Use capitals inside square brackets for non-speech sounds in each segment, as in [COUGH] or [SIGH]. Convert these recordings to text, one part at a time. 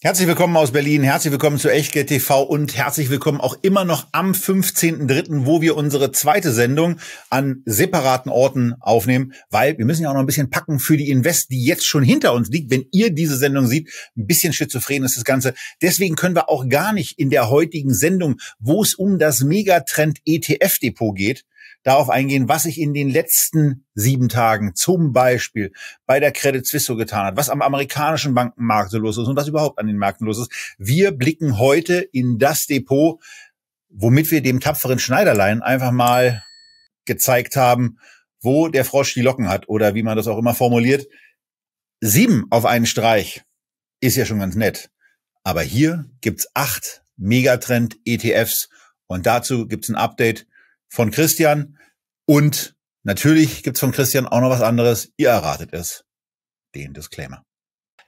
Herzlich willkommen aus Berlin, herzlich willkommen zu Echtgeld TV und herzlich willkommen auch immer noch am 15.03., wo wir unsere zweite Sendung an separaten Orten aufnehmen, weil wir müssen ja auch noch ein bisschen packen für die Invest, die jetzt schon hinter uns liegt. Wenn ihr diese Sendung seht, ein bisschen schizophren ist das Ganze. Deswegen können wir auch gar nicht in der heutigen Sendung, wo es um das Megatrend ETF Depot geht, darauf eingehen, was sich in den letzten sieben Tagen zum Beispiel bei der Credit Suisse so getan hat, was am amerikanischen Bankenmarkt so los ist und was überhaupt an den Märkten los ist. Wir blicken heute in das Depot, womit wir dem tapferen Schneiderlein einfach mal gezeigt haben, wo der Frosch die Locken hat oder wie man das auch immer formuliert. Sieben auf einen Streich ist ja schon ganz nett. Aber hier gibt's acht Megatrend-ETFs und dazu gibt's ein Update von Christian. Und natürlich gibt's von Christian auch noch was anderes. Ihr erratet es. Den Disclaimer.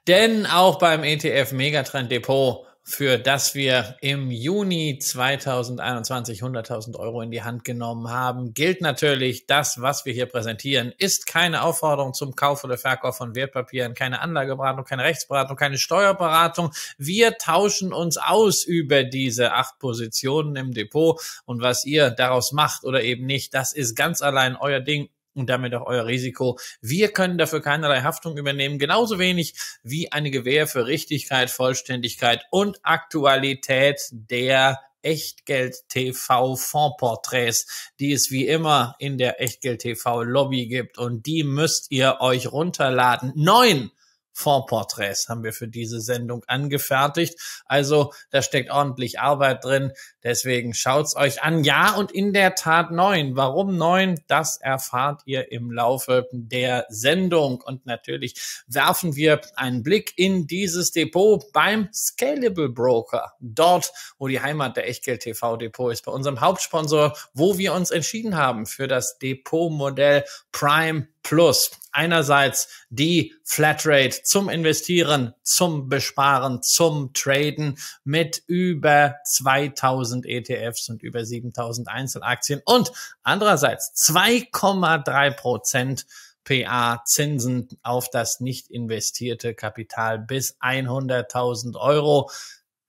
Denn auch beim ETF Megatrend Depot für das wir im Juni 2021 100.000 Euro in die Hand genommen haben, gilt natürlich, das, was wir hier präsentieren, ist keine Aufforderung zum Kauf oder Verkauf von Wertpapieren, keine Anlageberatung, keine Rechtsberatung, keine Steuerberatung. Wir tauschen uns aus über diese acht Positionen im Depot und was ihr daraus macht oder eben nicht, das ist ganz allein euer Ding und damit auch euer Risiko. Wir können dafür keinerlei Haftung übernehmen, genauso wenig wie eine Gewähr für Richtigkeit, Vollständigkeit und Aktualität der Echtgeld TV Fondporträts, die es wie immer in der Echtgeld TV Lobby gibt und die müsst ihr euch runterladen. Neun Fondporträts haben wir für diese Sendung angefertigt. Also da steckt ordentlich Arbeit drin. Deswegen schaut's euch an. Ja, und in der Tat neun. Warum neun? Das erfahrt ihr im Laufe der Sendung. Und natürlich werfen wir einen Blick in dieses Depot beim Scalable Broker. Dort, wo die Heimat der Echtgeld TV Depot ist, bei unserem Hauptsponsor, wo wir uns entschieden haben für das Depotmodell Prime Plus. Einerseits die Flatrate zum Investieren, zum Besparen, zum Traden mit über 2000 ETFs und über 7000 Einzelaktien und andererseits 2,3 Prozent PA Zinsen auf das nicht investierte Kapital bis 100.000 Euro.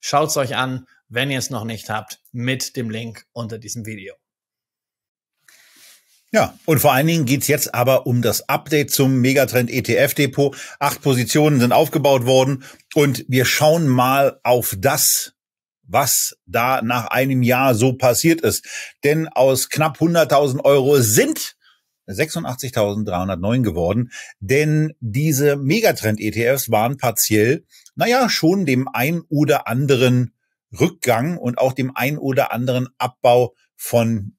Schaut's euch an, wenn ihr es noch nicht habt, mit dem Link unter diesem Video. Ja, und vor allen Dingen geht's jetzt aber um das Update zum Megatrend ETF Depot. Acht Positionen sind aufgebaut worden und wir schauen mal auf das, was da nach einem Jahr so passiert ist. Denn aus knapp 100.000 Euro sind 86.309 geworden, denn diese Megatrend-ETFs waren partiell, naja, schon dem ein oder anderen Rückgang und auch dem ein oder anderen Abbau von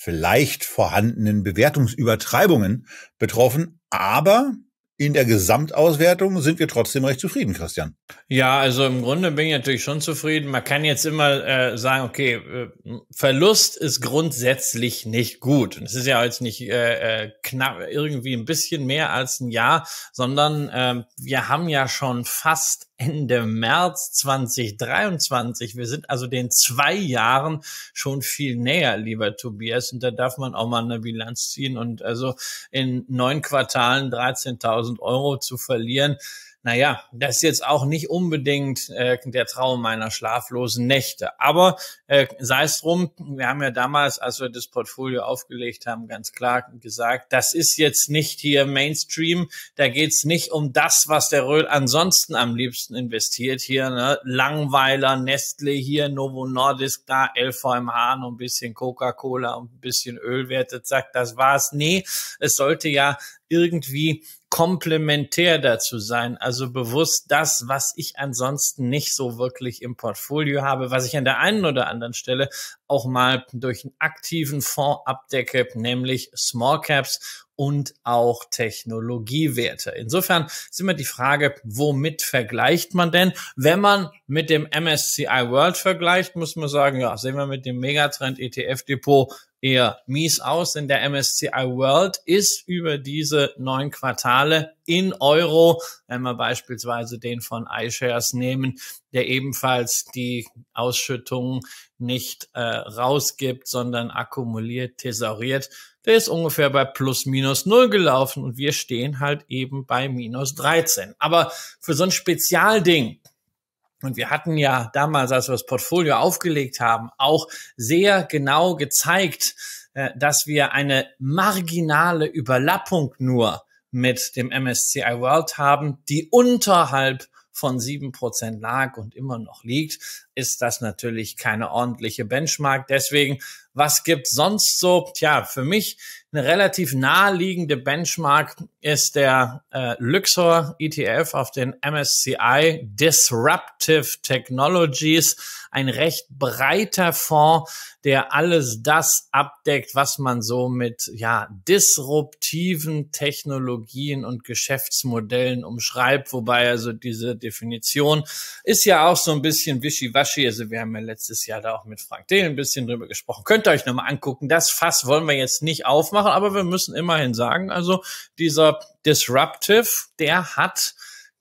vielleicht vorhandenen Bewertungsübertreibungen betroffen, aber in der Gesamtauswertung sind wir trotzdem recht zufrieden, Christian. Ja, also im Grunde bin ich natürlich schon zufrieden. Man kann jetzt immer äh, sagen, okay, äh, Verlust ist grundsätzlich nicht gut. es ist ja jetzt nicht äh, äh, knapp irgendwie ein bisschen mehr als ein Jahr, sondern äh, wir haben ja schon fast Ende März 2023. Wir sind also den zwei Jahren schon viel näher, lieber Tobias. Und da darf man auch mal eine Bilanz ziehen. Und also in neun Quartalen 13.000 Euro zu verlieren, naja, das ist jetzt auch nicht unbedingt äh, der Traum meiner schlaflosen Nächte. Aber äh, sei es drum, wir haben ja damals, als wir das Portfolio aufgelegt haben, ganz klar gesagt, das ist jetzt nicht hier Mainstream, da geht's nicht um das, was der Röhl ansonsten am liebsten investiert hier, ne? Langweiler, Nestle hier, Novo Nordisk da, LVMH, noch ein bisschen Coca-Cola und ein bisschen Ölwerte, zack, das war's. Nee, es sollte ja irgendwie komplementär dazu sein, also bewusst das, was ich ansonsten nicht so wirklich im Portfolio habe, was ich an der einen oder anderen Stelle auch mal durch einen aktiven Fonds abdecke, nämlich Small Caps und auch Technologiewerte. Insofern ist immer die Frage, womit vergleicht man denn? Wenn man mit dem MSCI World vergleicht, muss man sagen, ja, sehen wir mit dem Megatrend ETF Depot eher mies aus, denn der MSCI World ist über diese neun Quartale in Euro, wenn wir beispielsweise den von iShares nehmen, der ebenfalls die Ausschüttung nicht äh, rausgibt, sondern akkumuliert, thesauriert, der ist ungefähr bei plus minus null gelaufen und wir stehen halt eben bei minus 13. Aber für so ein Spezialding, und wir hatten ja damals, als wir das Portfolio aufgelegt haben, auch sehr genau gezeigt, äh, dass wir eine marginale Überlappung nur mit dem MSCI World haben, die unterhalb von 7% lag und immer noch liegt, ist das natürlich keine ordentliche Benchmark. Deswegen, was gibt's sonst so? Tja, für mich eine relativ naheliegende Benchmark ist der äh, Luxor ETF auf den MSCI Disruptive Technologies, ein recht breiter Fonds, der alles das abdeckt, was man so mit ja disruptiven Technologien und Geschäftsmodellen umschreibt, wobei also diese Definition ist ja auch so ein bisschen wischiwaschi, also wir haben ja letztes Jahr da auch mit Frank Dehl ein bisschen drüber gesprochen. Könnt ihr euch nochmal angucken, das Fass wollen wir jetzt nicht aufmachen machen, aber wir müssen immerhin sagen, also dieser Disruptive, der hat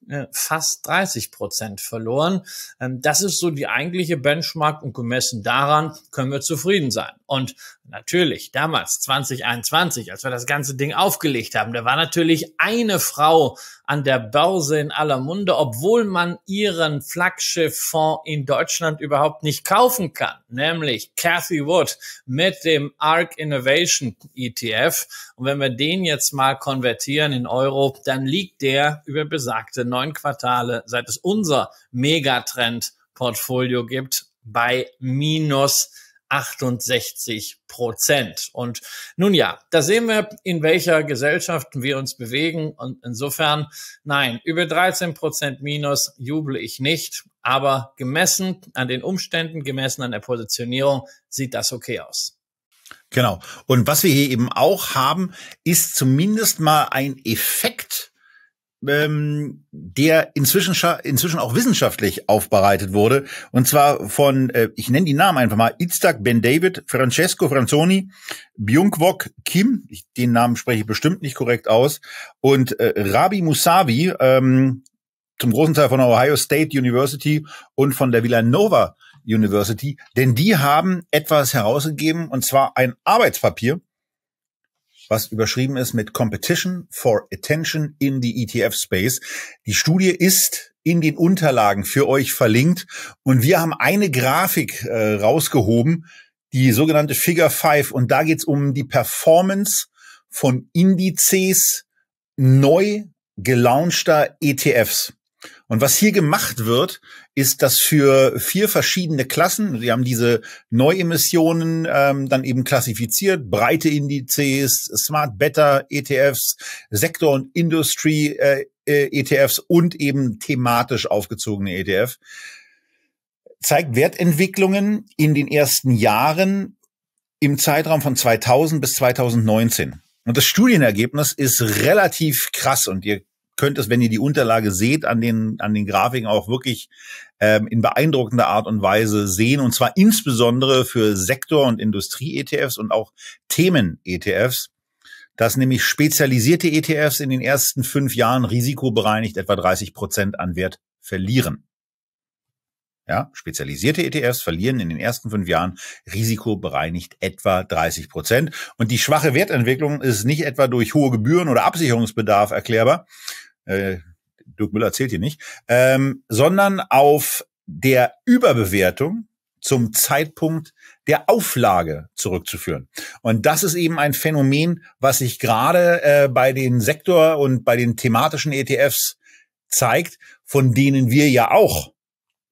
äh, fast 30 Prozent verloren. Ähm, das ist so die eigentliche Benchmark und gemessen daran können wir zufrieden sein. Und natürlich, damals 2021, als wir das ganze Ding aufgelegt haben, da war natürlich eine Frau an der Börse in aller Munde, obwohl man ihren Flaggschifffonds in Deutschland überhaupt nicht kaufen kann, nämlich Cathy Wood mit dem ARC Innovation ETF. Und wenn wir den jetzt mal konvertieren in Euro, dann liegt der über besagte neun Quartale, seit es unser Megatrend-Portfolio gibt, bei minus 68 Prozent. Und nun ja, da sehen wir, in welcher Gesellschaft wir uns bewegen. Und insofern, nein, über 13 Prozent Minus juble ich nicht. Aber gemessen an den Umständen, gemessen an der Positionierung, sieht das okay aus. Genau. Und was wir hier eben auch haben, ist zumindest mal ein Effekt, ähm, der inzwischen, inzwischen auch wissenschaftlich aufbereitet wurde. Und zwar von, äh, ich nenne die Namen einfach mal, Itzhak Ben David, Francesco Franzoni, Byungwok Kim, ich, den Namen spreche ich bestimmt nicht korrekt aus, und äh, Rabi Musavi, ähm, zum großen Teil von der Ohio State University und von der Villanova University, denn die haben etwas herausgegeben, und zwar ein Arbeitspapier, was überschrieben ist mit Competition for Attention in the ETF Space. Die Studie ist in den Unterlagen für euch verlinkt und wir haben eine Grafik äh, rausgehoben, die sogenannte Figure 5 und da geht es um die Performance von Indizes neu gelaunchter ETFs. Und was hier gemacht wird, ist, dass für vier verschiedene Klassen, sie haben diese Neuemissionen ähm, dann eben klassifiziert, breite Indizes, Smart Beta ETFs, Sektor- und Industry äh, äh ETFs und eben thematisch aufgezogene ETF, zeigt Wertentwicklungen in den ersten Jahren im Zeitraum von 2000 bis 2019. Und das Studienergebnis ist relativ krass und ihr könnt es, wenn ihr die Unterlage seht, an den, an den Grafiken auch wirklich ähm, in beeindruckender Art und Weise sehen. Und zwar insbesondere für Sektor- und Industrie-ETFs und auch Themen-ETFs, dass nämlich spezialisierte ETFs in den ersten fünf Jahren risikobereinigt etwa 30 Prozent an Wert verlieren. Ja, spezialisierte ETFs verlieren in den ersten fünf Jahren risikobereinigt etwa 30 Prozent. Und die schwache Wertentwicklung ist nicht etwa durch hohe Gebühren oder Absicherungsbedarf erklärbar, äh, Dirk Müller zählt hier nicht, ähm, sondern auf der Überbewertung zum Zeitpunkt der Auflage zurückzuführen. Und das ist eben ein Phänomen, was sich gerade äh, bei den Sektor- und bei den thematischen ETFs zeigt, von denen wir ja auch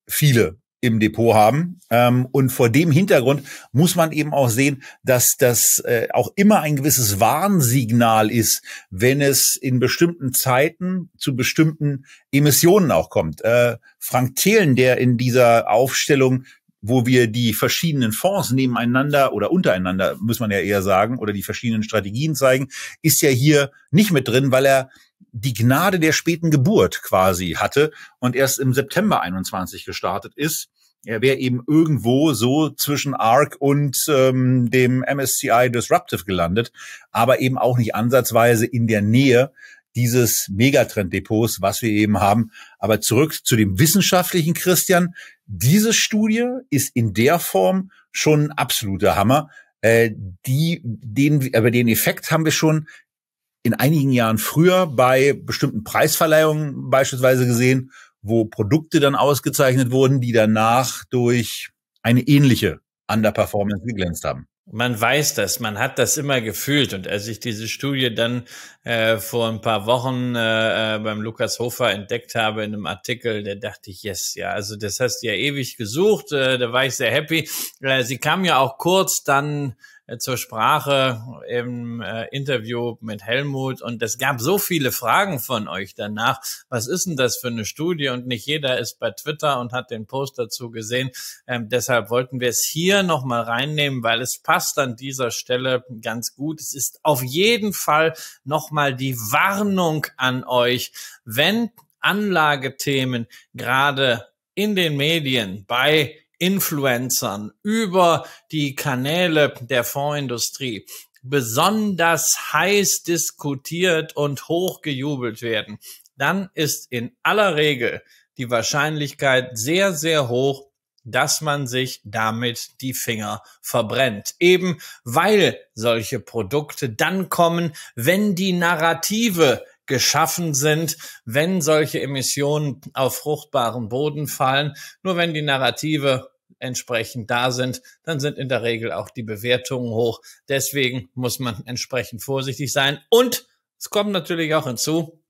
viele im Depot haben. Ähm, und vor dem Hintergrund muss man eben auch sehen, dass das äh, auch immer ein gewisses Warnsignal ist, wenn es in bestimmten Zeiten zu bestimmten Emissionen auch kommt. Äh, Frank Thelen, der in dieser Aufstellung wo wir die verschiedenen Fonds nebeneinander oder untereinander, muss man ja eher sagen, oder die verschiedenen Strategien zeigen, ist ja hier nicht mit drin, weil er die Gnade der späten Geburt quasi hatte und erst im September 21 gestartet ist. Er wäre eben irgendwo so zwischen ARC und ähm, dem MSCI Disruptive gelandet, aber eben auch nicht ansatzweise in der Nähe dieses Megatrend-Depots, was wir eben haben. Aber zurück zu dem wissenschaftlichen Christian. Diese Studie ist in der Form schon ein absoluter Hammer. Äh, die, den, aber den Effekt haben wir schon in einigen Jahren früher bei bestimmten Preisverleihungen beispielsweise gesehen wo Produkte dann ausgezeichnet wurden, die danach durch eine ähnliche Underperformance geglänzt haben. Man weiß das, man hat das immer gefühlt. Und als ich diese Studie dann äh, vor ein paar Wochen äh, äh, beim Lukas Hofer entdeckt habe in einem Artikel, da dachte ich, yes, ja, also das hast du ja ewig gesucht, äh, da war ich sehr happy. Äh, sie kam ja auch kurz dann äh, zur Sprache im äh, Interview mit Helmut und es gab so viele Fragen von euch danach. Was ist denn das für eine Studie? Und nicht jeder ist bei Twitter und hat den Post dazu gesehen. Ähm, deshalb wollten wir es hier nochmal reinnehmen, weil es passt an dieser Stelle ganz gut. Es ist auf jeden Fall nochmal die Warnung an euch, wenn Anlagethemen gerade in den Medien bei Influencern, über die Kanäle der Fondsindustrie besonders heiß diskutiert und hochgejubelt werden, dann ist in aller Regel die Wahrscheinlichkeit sehr, sehr hoch, dass man sich damit die Finger verbrennt. Eben weil solche Produkte dann kommen, wenn die Narrative geschaffen sind, wenn solche Emissionen auf fruchtbaren Boden fallen. Nur wenn die Narrative entsprechend da sind, dann sind in der Regel auch die Bewertungen hoch. Deswegen muss man entsprechend vorsichtig sein. Und es kommt natürlich auch hinzu,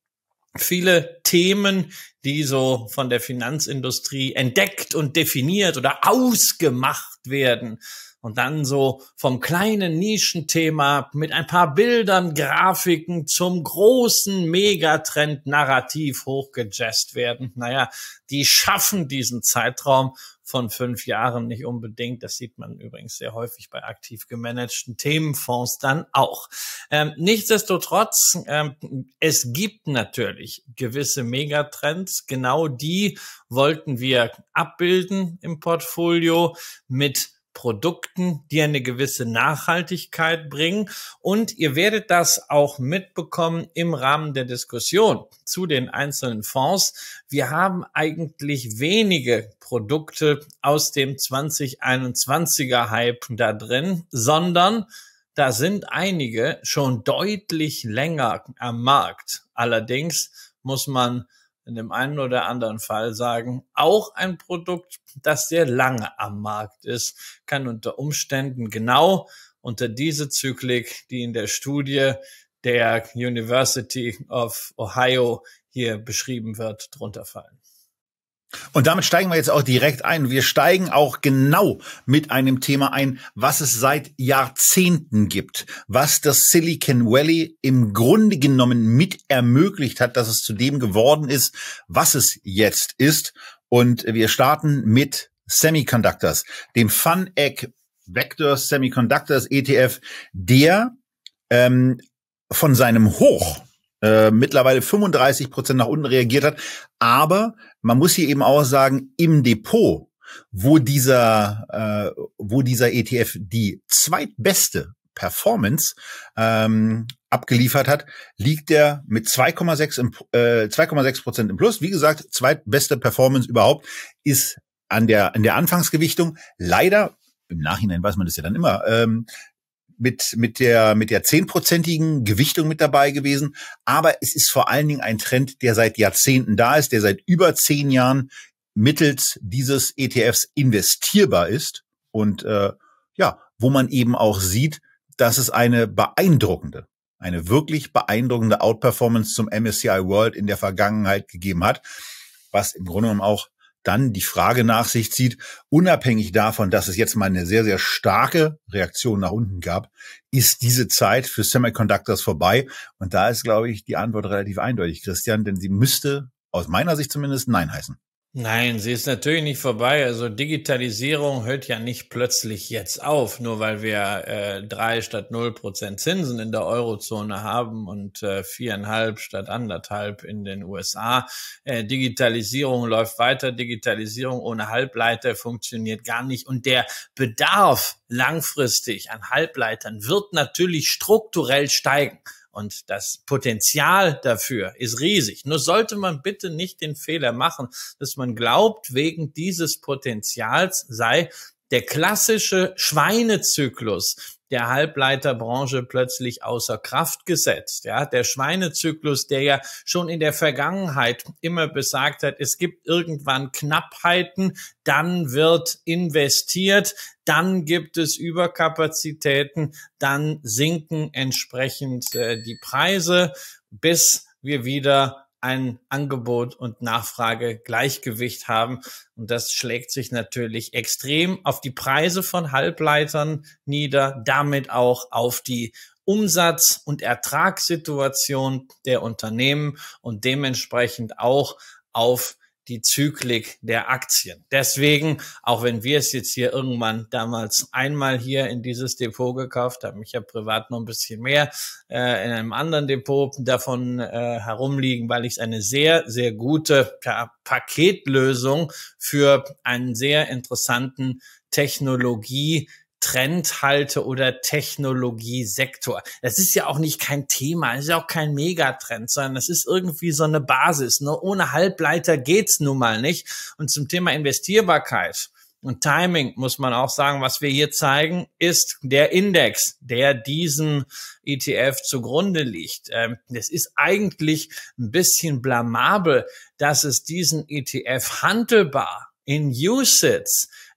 viele Themen, die so von der Finanzindustrie entdeckt und definiert oder ausgemacht werden, und dann so vom kleinen Nischenthema mit ein paar Bildern, Grafiken zum großen Megatrend narrativ hochgejazzt werden. Naja, die schaffen diesen Zeitraum von fünf Jahren nicht unbedingt. Das sieht man übrigens sehr häufig bei aktiv gemanagten Themenfonds dann auch. Ähm, nichtsdestotrotz, ähm, es gibt natürlich gewisse Megatrends. Genau die wollten wir abbilden im Portfolio mit Produkten, die eine gewisse Nachhaltigkeit bringen. Und ihr werdet das auch mitbekommen im Rahmen der Diskussion zu den einzelnen Fonds. Wir haben eigentlich wenige Produkte aus dem 2021er Hype da drin, sondern da sind einige schon deutlich länger am Markt. Allerdings muss man in dem einen oder anderen Fall sagen, auch ein Produkt, das sehr lange am Markt ist, kann unter Umständen genau unter diese Zyklik, die in der Studie der University of Ohio hier beschrieben wird, drunter fallen. Und damit steigen wir jetzt auch direkt ein. Wir steigen auch genau mit einem Thema ein, was es seit Jahrzehnten gibt, was das Silicon Valley im Grunde genommen mit ermöglicht hat, dass es zu dem geworden ist, was es jetzt ist. Und wir starten mit Semiconductors, dem FunEgg Vector Semiconductors ETF, der ähm, von seinem Hoch äh, mittlerweile 35 Prozent nach unten reagiert hat. Aber man muss hier eben auch sagen, im Depot, wo dieser, äh, wo dieser ETF die zweitbeste Performance ähm, abgeliefert hat, liegt er mit 2,6 äh, 2,6 Prozent im Plus. Wie gesagt, zweitbeste Performance überhaupt ist an der an der Anfangsgewichtung leider im Nachhinein weiß man das ja dann immer, ähm, mit, mit der, mit der zehnprozentigen Gewichtung mit dabei gewesen. Aber es ist vor allen Dingen ein Trend, der seit Jahrzehnten da ist, der seit über zehn Jahren mittels dieses ETFs investierbar ist und äh, ja, wo man eben auch sieht, dass es eine beeindruckende, eine wirklich beeindruckende Outperformance zum MSCI World in der Vergangenheit gegeben hat, was im Grunde genommen auch dann die Frage nach sich zieht, unabhängig davon, dass es jetzt mal eine sehr, sehr starke Reaktion nach unten gab, ist diese Zeit für Semiconductors vorbei? Und da ist, glaube ich, die Antwort relativ eindeutig, Christian, denn sie müsste aus meiner Sicht zumindest Nein heißen. Nein, sie ist natürlich nicht vorbei. Also Digitalisierung hört ja nicht plötzlich jetzt auf, nur weil wir äh, drei statt null Prozent Zinsen in der Eurozone haben und äh, viereinhalb statt anderthalb in den USA. Äh, Digitalisierung läuft weiter. Digitalisierung ohne Halbleiter funktioniert gar nicht. Und der Bedarf langfristig an Halbleitern wird natürlich strukturell steigen. Und das Potenzial dafür ist riesig. Nur sollte man bitte nicht den Fehler machen, dass man glaubt, wegen dieses Potenzials sei der klassische Schweinezyklus, der Halbleiterbranche plötzlich außer Kraft gesetzt. Ja, der Schweinezyklus, der ja schon in der Vergangenheit immer besagt hat, es gibt irgendwann Knappheiten, dann wird investiert, dann gibt es Überkapazitäten, dann sinken entsprechend äh, die Preise, bis wir wieder ein Angebot und Nachfrage Gleichgewicht haben. Und das schlägt sich natürlich extrem auf die Preise von Halbleitern nieder, damit auch auf die Umsatz- und Ertragssituation der Unternehmen und dementsprechend auch auf die Zyklik der Aktien. Deswegen, auch wenn wir es jetzt hier irgendwann damals einmal hier in dieses Depot gekauft haben, ich habe privat noch ein bisschen mehr äh, in einem anderen Depot davon äh, herumliegen, weil ich es eine sehr, sehr gute ja, Paketlösung für einen sehr interessanten Technologie Trendhalte oder Technologiesektor. Das ist ja auch nicht kein Thema, das ist ja auch kein Megatrend, sondern das ist irgendwie so eine Basis. Ne? Ohne Halbleiter geht's nun mal nicht. Und zum Thema Investierbarkeit und Timing muss man auch sagen, was wir hier zeigen, ist der Index, der diesen ETF zugrunde liegt. Es ähm, ist eigentlich ein bisschen blamabel, dass es diesen ETF handelbar in Usage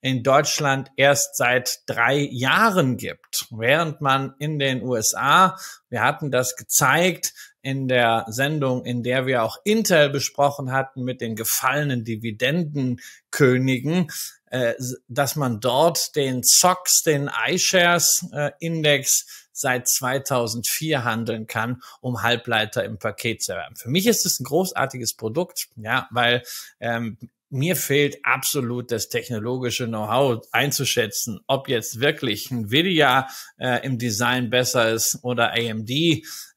in Deutschland erst seit drei Jahren gibt, während man in den USA, wir hatten das gezeigt, in der Sendung, in der wir auch Intel besprochen hatten mit den gefallenen Dividendenkönigen, äh, dass man dort den SOX, den iShares äh, Index seit 2004 handeln kann, um Halbleiter im Paket zu erwerben. Für mich ist es ein großartiges Produkt, ja, weil ähm, mir fehlt absolut das technologische Know-how einzuschätzen, ob jetzt wirklich Nvidia äh, im Design besser ist oder AMD.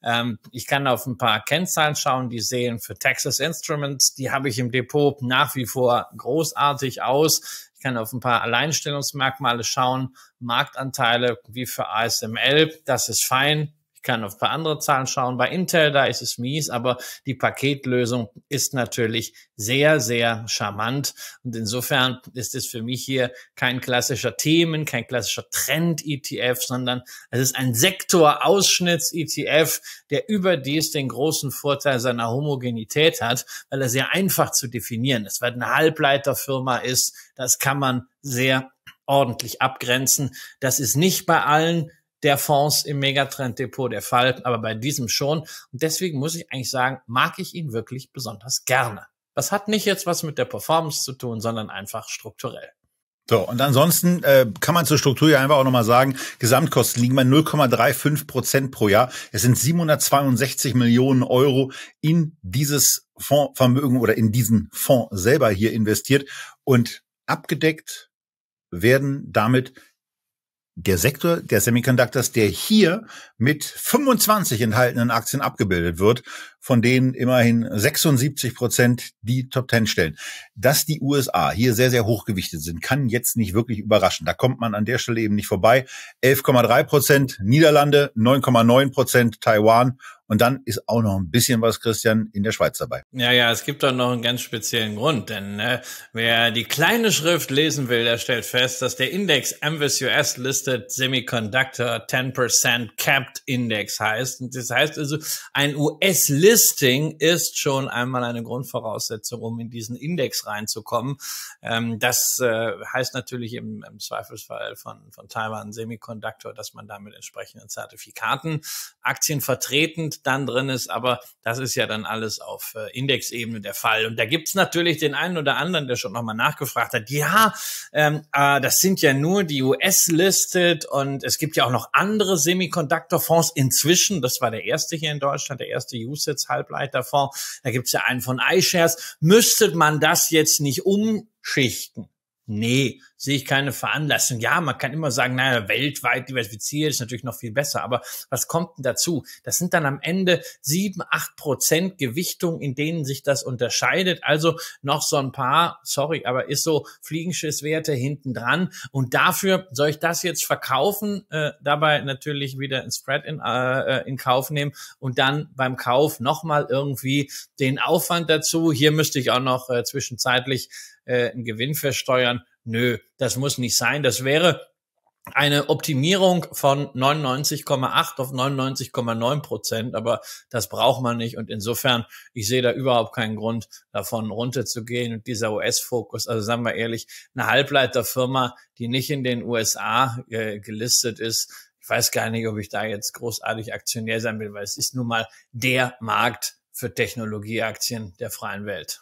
Ähm, ich kann auf ein paar Kennzahlen schauen, die sehen für Texas Instruments, die habe ich im Depot nach wie vor großartig aus. Ich kann auf ein paar Alleinstellungsmerkmale schauen, Marktanteile wie für ASML, das ist fein, ich kann auf ein paar andere Zahlen schauen. Bei Intel, da ist es mies, aber die Paketlösung ist natürlich sehr, sehr charmant. Und insofern ist es für mich hier kein klassischer Themen, kein klassischer Trend-ETF, sondern es ist ein sektorausschnitts etf der überdies den großen Vorteil seiner Homogenität hat, weil er sehr einfach zu definieren ist, weil eine Halbleiterfirma ist. Das kann man sehr ordentlich abgrenzen. Das ist nicht bei allen der Fonds im Megatrend-Depot der Fall, aber bei diesem schon. Und deswegen muss ich eigentlich sagen, mag ich ihn wirklich besonders gerne. Das hat nicht jetzt was mit der Performance zu tun, sondern einfach strukturell. So, und ansonsten äh, kann man zur Struktur ja einfach auch nochmal sagen, Gesamtkosten liegen bei 0,35 Prozent pro Jahr. Es sind 762 Millionen Euro in dieses Fondsvermögen oder in diesen Fonds selber hier investiert. Und abgedeckt werden damit der Sektor der Semiconductors, der hier mit 25 enthaltenen Aktien abgebildet wird, von denen immerhin 76 Prozent die Top Ten stellen. Dass die USA hier sehr, sehr hochgewichtet sind, kann jetzt nicht wirklich überraschen. Da kommt man an der Stelle eben nicht vorbei. 11,3 Prozent Niederlande, 9,9 Prozent Taiwan und dann ist auch noch ein bisschen was, Christian, in der Schweiz dabei. Ja, ja, es gibt doch noch einen ganz speziellen Grund, denn ne, wer die kleine Schrift lesen will, der stellt fest, dass der Index MVS US listed Semiconductor 10% Capped Index heißt. Und das heißt also, ein US-List Listing ist schon einmal eine Grundvoraussetzung, um in diesen Index reinzukommen. Ähm, das äh, heißt natürlich im, im Zweifelsfall von, von Taiwan Semiconductor, dass man da mit entsprechenden Zertifikaten Aktien vertretend dann drin ist. Aber das ist ja dann alles auf äh, Indexebene der Fall. Und da gibt's natürlich den einen oder anderen, der schon nochmal nachgefragt hat. Ja, ähm, äh, das sind ja nur die US-listed und es gibt ja auch noch andere Semiconductor-Fonds inzwischen. Das war der erste hier in Deutschland, der erste USITS jetzt Halbleiterfonds, da gibt's ja einen von iShares, müsste man das jetzt nicht umschichten? Nee, sehe ich keine Veranlassung. Ja, man kann immer sagen, naja, weltweit diversifiziert ist natürlich noch viel besser, aber was kommt denn dazu? Das sind dann am Ende sieben, acht Prozent Gewichtung, in denen sich das unterscheidet. Also noch so ein paar, sorry, aber ist so Fliegenschisswerte hinten dran. Und dafür soll ich das jetzt verkaufen, äh, dabei natürlich wieder ein Spread in, äh, in Kauf nehmen und dann beim Kauf nochmal irgendwie den Aufwand dazu. Hier müsste ich auch noch äh, zwischenzeitlich äh, einen Gewinn versteuern. Nö, das muss nicht sein. Das wäre eine Optimierung von 99,8 auf 99,9 Prozent, aber das braucht man nicht. Und insofern, ich sehe da überhaupt keinen Grund, davon runterzugehen. Und dieser US-Fokus, also sagen wir ehrlich, eine Halbleiterfirma, die nicht in den USA äh, gelistet ist, ich weiß gar nicht, ob ich da jetzt großartig Aktionär sein will, weil es ist nun mal der Markt für Technologieaktien der freien Welt.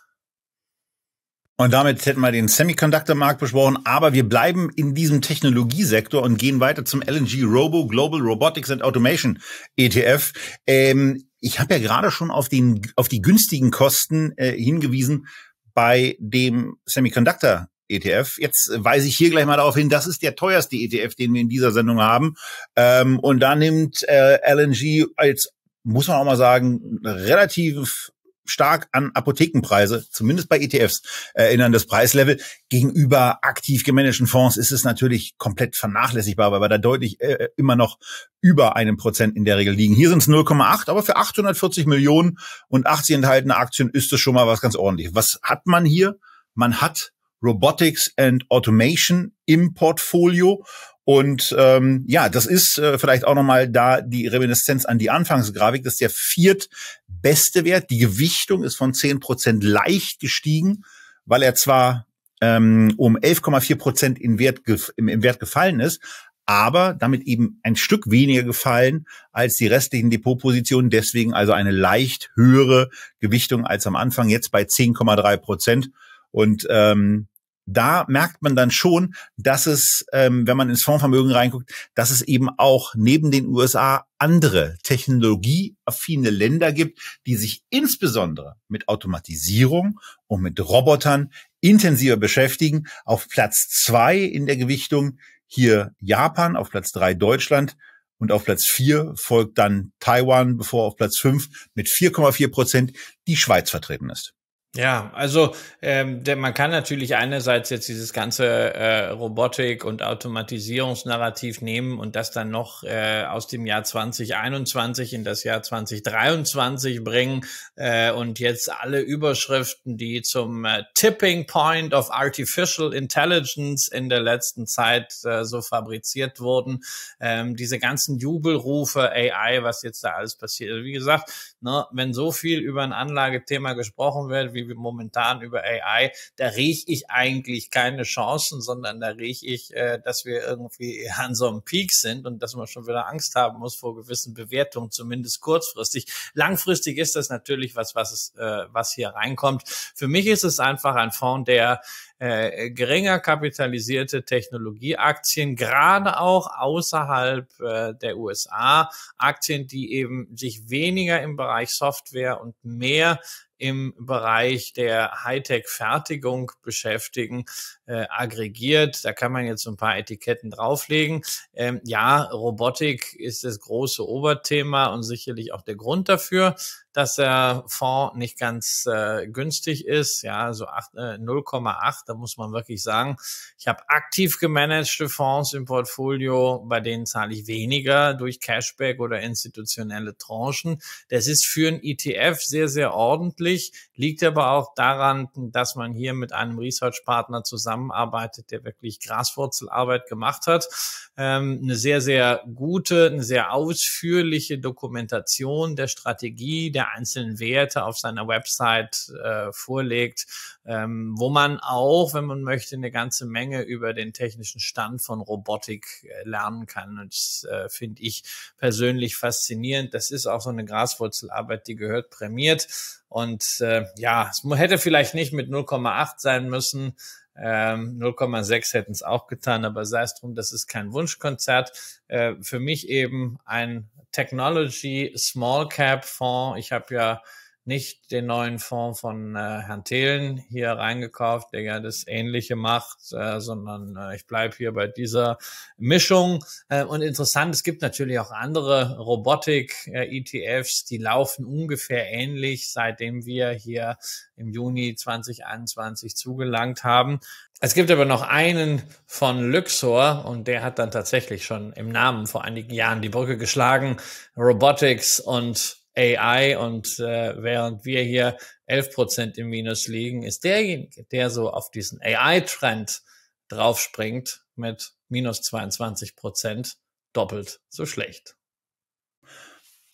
Und damit hätten wir den Semiconductor-Markt besprochen, aber wir bleiben in diesem Technologiesektor und gehen weiter zum LNG Robo Global Robotics and Automation ETF. Ähm, ich habe ja gerade schon auf, den, auf die günstigen Kosten äh, hingewiesen bei dem Semiconductor ETF. Jetzt äh, weise ich hier gleich mal darauf hin, das ist der teuerste ETF, den wir in dieser Sendung haben. Ähm, und da nimmt äh, LNG als, muss man auch mal sagen, relativ stark an Apothekenpreise, zumindest bei ETFs, erinnern das Preislevel. Gegenüber aktiv gemanagten Fonds ist es natürlich komplett vernachlässigbar, weil wir da deutlich äh, immer noch über einem Prozent in der Regel liegen. Hier sind es 0,8, aber für 840 Millionen und 80 enthaltene Aktien ist das schon mal was ganz ordentliches. Was hat man hier? Man hat Robotics and Automation im Portfolio und ähm, ja, das ist äh, vielleicht auch nochmal da die Reminiszenz an die Anfangsgrafik. Das ist der viertbeste Wert. Die Gewichtung ist von zehn Prozent leicht gestiegen, weil er zwar ähm, um 11,4 Prozent im, im Wert gefallen ist, aber damit eben ein Stück weniger gefallen als die restlichen Depotpositionen. Deswegen also eine leicht höhere Gewichtung als am Anfang, jetzt bei 10,3 Prozent. Und ähm, da merkt man dann schon, dass es, ähm, wenn man ins Fondsvermögen reinguckt, dass es eben auch neben den USA andere technologieaffine Länder gibt, die sich insbesondere mit Automatisierung und mit Robotern intensiver beschäftigen. Auf Platz zwei in der Gewichtung hier Japan, auf Platz drei Deutschland und auf Platz vier folgt dann Taiwan, bevor auf Platz fünf mit 4,4 Prozent die Schweiz vertreten ist. Ja, also ähm, denn man kann natürlich einerseits jetzt dieses ganze äh, Robotik- und Automatisierungsnarrativ nehmen und das dann noch äh, aus dem Jahr 2021 in das Jahr 2023 bringen äh, und jetzt alle Überschriften, die zum äh, Tipping Point of Artificial Intelligence in der letzten Zeit äh, so fabriziert wurden, ähm, diese ganzen Jubelrufe AI, was jetzt da alles passiert. Also, wie gesagt, ne, wenn so viel über ein Anlagethema gesprochen wird, wie wie wir momentan über AI, da riech ich eigentlich keine Chancen, sondern da riech ich, äh, dass wir irgendwie an so einem Peak sind und dass man schon wieder Angst haben muss vor gewissen Bewertungen, zumindest kurzfristig. Langfristig ist das natürlich was, was, es, äh, was hier reinkommt. Für mich ist es einfach ein Fonds, der äh, geringer kapitalisierte Technologieaktien, gerade auch außerhalb äh, der USA, Aktien, die eben sich weniger im Bereich Software und mehr im Bereich der Hightech-Fertigung beschäftigen, äh, aggregiert. Da kann man jetzt so ein paar Etiketten drauflegen. Ähm, ja, Robotik ist das große Oberthema und sicherlich auch der Grund dafür dass der Fonds nicht ganz äh, günstig ist. Ja, so äh, 0,8, da muss man wirklich sagen. Ich habe aktiv gemanagte Fonds im Portfolio, bei denen zahle ich weniger durch Cashback oder institutionelle Tranchen. Das ist für ein ETF sehr, sehr ordentlich, liegt aber auch daran, dass man hier mit einem Research-Partner zusammenarbeitet, der wirklich Graswurzelarbeit gemacht hat. Ähm, eine sehr, sehr gute, eine sehr ausführliche Dokumentation der Strategie, der der einzelnen Werte auf seiner Website äh, vorlegt, ähm, wo man auch, wenn man möchte, eine ganze Menge über den technischen Stand von Robotik äh, lernen kann. Und das äh, finde ich persönlich faszinierend. Das ist auch so eine Graswurzelarbeit, die gehört prämiert. Und äh, ja, es hätte vielleicht nicht mit 0,8 sein müssen. 0,6 hätten es auch getan, aber sei es drum, das ist kein Wunschkonzert. Äh, für mich eben ein Technology Small Cap Fonds. Ich habe ja nicht den neuen Fonds von äh, Herrn Thelen hier reingekauft, der ja das Ähnliche macht, äh, sondern äh, ich bleibe hier bei dieser Mischung. Äh, und interessant, es gibt natürlich auch andere Robotik-ETFs, äh, e die laufen ungefähr ähnlich, seitdem wir hier im Juni 2021 zugelangt haben. Es gibt aber noch einen von Luxor und der hat dann tatsächlich schon im Namen vor einigen Jahren die Brücke geschlagen. Robotics und AI und äh, während wir hier 11 im Minus liegen, ist derjenige, der so auf diesen AI-Trend draufspringt mit minus 22 doppelt so schlecht.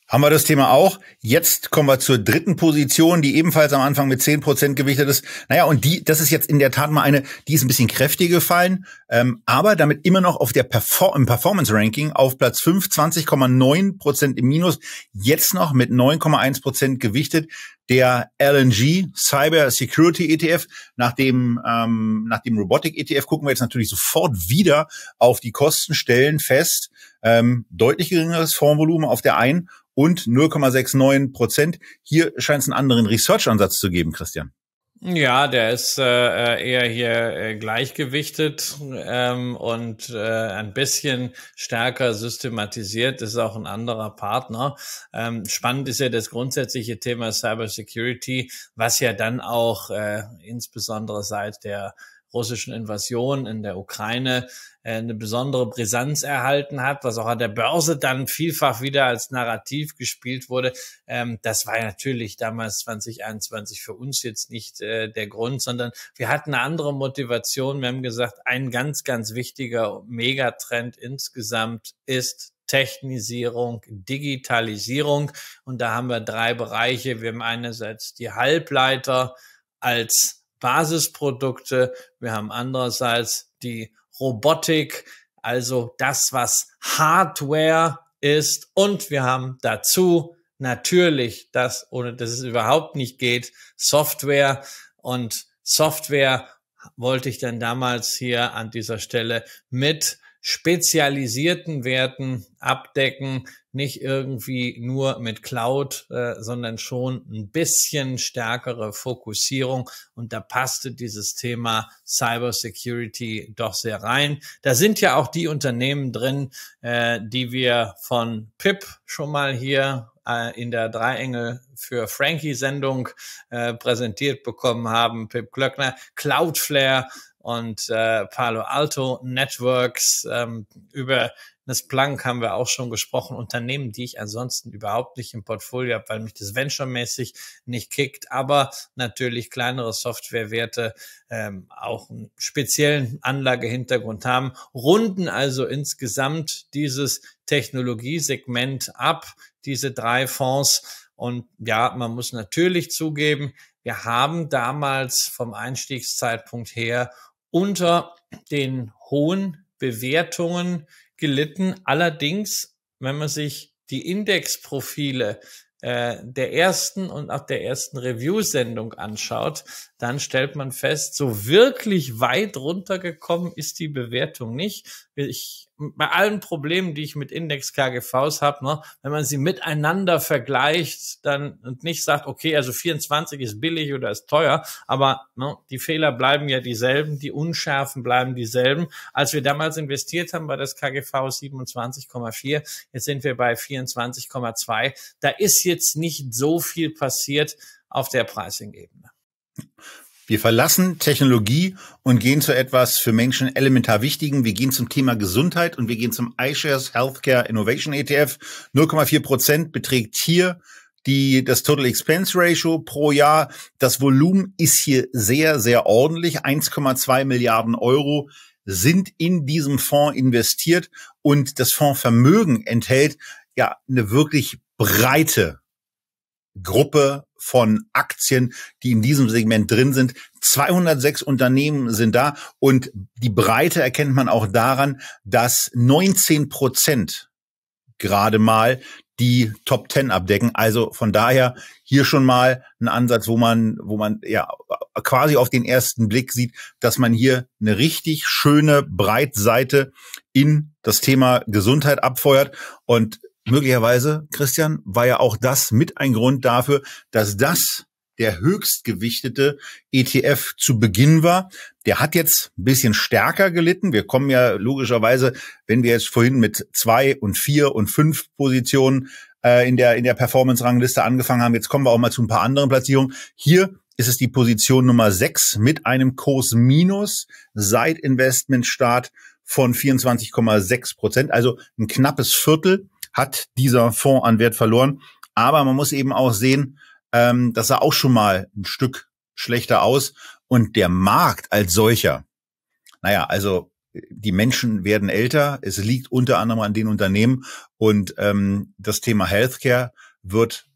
Haben wir das Thema auch. Jetzt kommen wir zur dritten Position, die ebenfalls am Anfang mit zehn Prozent gewichtet ist. Naja, und die, das ist jetzt in der Tat mal eine, die ist ein bisschen kräftiger gefallen, ähm, aber damit immer noch auf der Perform im Performance-Ranking auf Platz 5, 20,9% im Minus, jetzt noch mit 9,1% gewichtet. Der LNG Cyber Security ETF, nach dem, ähm, nach dem Robotic ETF gucken wir jetzt natürlich sofort wieder auf die Kostenstellen fest. Ähm, deutlich geringeres Formvolumen auf der einen und 0,69 Prozent. Hier scheint es einen anderen Research-Ansatz zu geben, Christian. Ja, der ist äh, äh eher hier äh, gleichgewichtet ähm, und äh, ein bisschen stärker systematisiert. Das ist auch ein anderer Partner. Ähm, spannend ist ja das grundsätzliche Thema Cybersecurity, was ja dann auch äh, insbesondere seit der russischen Invasion in der Ukraine äh, eine besondere Brisanz erhalten hat, was auch an der Börse dann vielfach wieder als Narrativ gespielt wurde. Ähm, das war natürlich damals 2021 für uns jetzt nicht äh, der Grund, sondern wir hatten eine andere Motivation. Wir haben gesagt, ein ganz, ganz wichtiger Megatrend insgesamt ist Technisierung, Digitalisierung. Und da haben wir drei Bereiche. Wir haben einerseits die Halbleiter als Basisprodukte, wir haben andererseits die Robotik, also das, was Hardware ist und wir haben dazu natürlich das, ohne dass es überhaupt nicht geht, Software und Software wollte ich dann damals hier an dieser Stelle mit spezialisierten Werten abdecken, nicht irgendwie nur mit Cloud, äh, sondern schon ein bisschen stärkere Fokussierung. Und da passte dieses Thema Cybersecurity doch sehr rein. Da sind ja auch die Unternehmen drin, äh, die wir von PIP schon mal hier äh, in der Dreiengel für Frankie Sendung äh, präsentiert bekommen haben. Pip Glöckner, Cloudflare, und äh, Palo Alto Networks. Ähm, über das Plank haben wir auch schon gesprochen. Unternehmen, die ich ansonsten überhaupt nicht im Portfolio habe, weil mich das Venture-mäßig nicht kickt. Aber natürlich kleinere Softwarewerte ähm, auch einen speziellen Anlagehintergrund haben, runden also insgesamt dieses Technologiesegment ab, diese drei Fonds. Und ja, man muss natürlich zugeben, wir haben damals vom Einstiegszeitpunkt her unter den hohen Bewertungen gelitten. Allerdings, wenn man sich die Indexprofile äh, der ersten und auch der ersten Review-Sendung anschaut, dann stellt man fest, so wirklich weit runtergekommen ist die Bewertung nicht. Ich bei allen Problemen, die ich mit Index-KGVs habe, ne, wenn man sie miteinander vergleicht, dann und nicht sagt, okay, also 24 ist billig oder ist teuer, aber ne, die Fehler bleiben ja dieselben, die Unschärfen bleiben dieselben. Als wir damals investiert haben, war das KGV 27,4, jetzt sind wir bei 24,2. Da ist jetzt nicht so viel passiert auf der Pricing-Ebene. Wir verlassen Technologie und gehen zu etwas für Menschen elementar Wichtigen. Wir gehen zum Thema Gesundheit und wir gehen zum iShares Healthcare Innovation ETF. 0,4 Prozent beträgt hier die, das Total Expense Ratio pro Jahr. Das Volumen ist hier sehr, sehr ordentlich. 1,2 Milliarden Euro sind in diesem Fonds investiert und das Fondsvermögen enthält ja eine wirklich breite Gruppe von Aktien, die in diesem Segment drin sind. 206 Unternehmen sind da und die Breite erkennt man auch daran, dass 19 Prozent gerade mal die Top 10 abdecken. Also von daher hier schon mal ein Ansatz, wo man, wo man ja quasi auf den ersten Blick sieht, dass man hier eine richtig schöne Breitseite in das Thema Gesundheit abfeuert. Und möglicherweise, Christian, war ja auch das mit ein Grund dafür, dass das der höchstgewichtete ETF zu Beginn war. Der hat jetzt ein bisschen stärker gelitten. Wir kommen ja logischerweise, wenn wir jetzt vorhin mit zwei und vier und fünf Positionen äh, in der, in der Performance-Rangliste angefangen haben, jetzt kommen wir auch mal zu ein paar anderen Platzierungen. Hier ist es die Position Nummer sechs mit einem Kurs Minus seit Investmentstart von 24,6 Prozent, also ein knappes Viertel hat dieser Fonds an Wert verloren. Aber man muss eben auch sehen, ähm, das sah auch schon mal ein Stück schlechter aus. Und der Markt als solcher, naja, also die Menschen werden älter. Es liegt unter anderem an den Unternehmen. Und ähm, das Thema Healthcare wird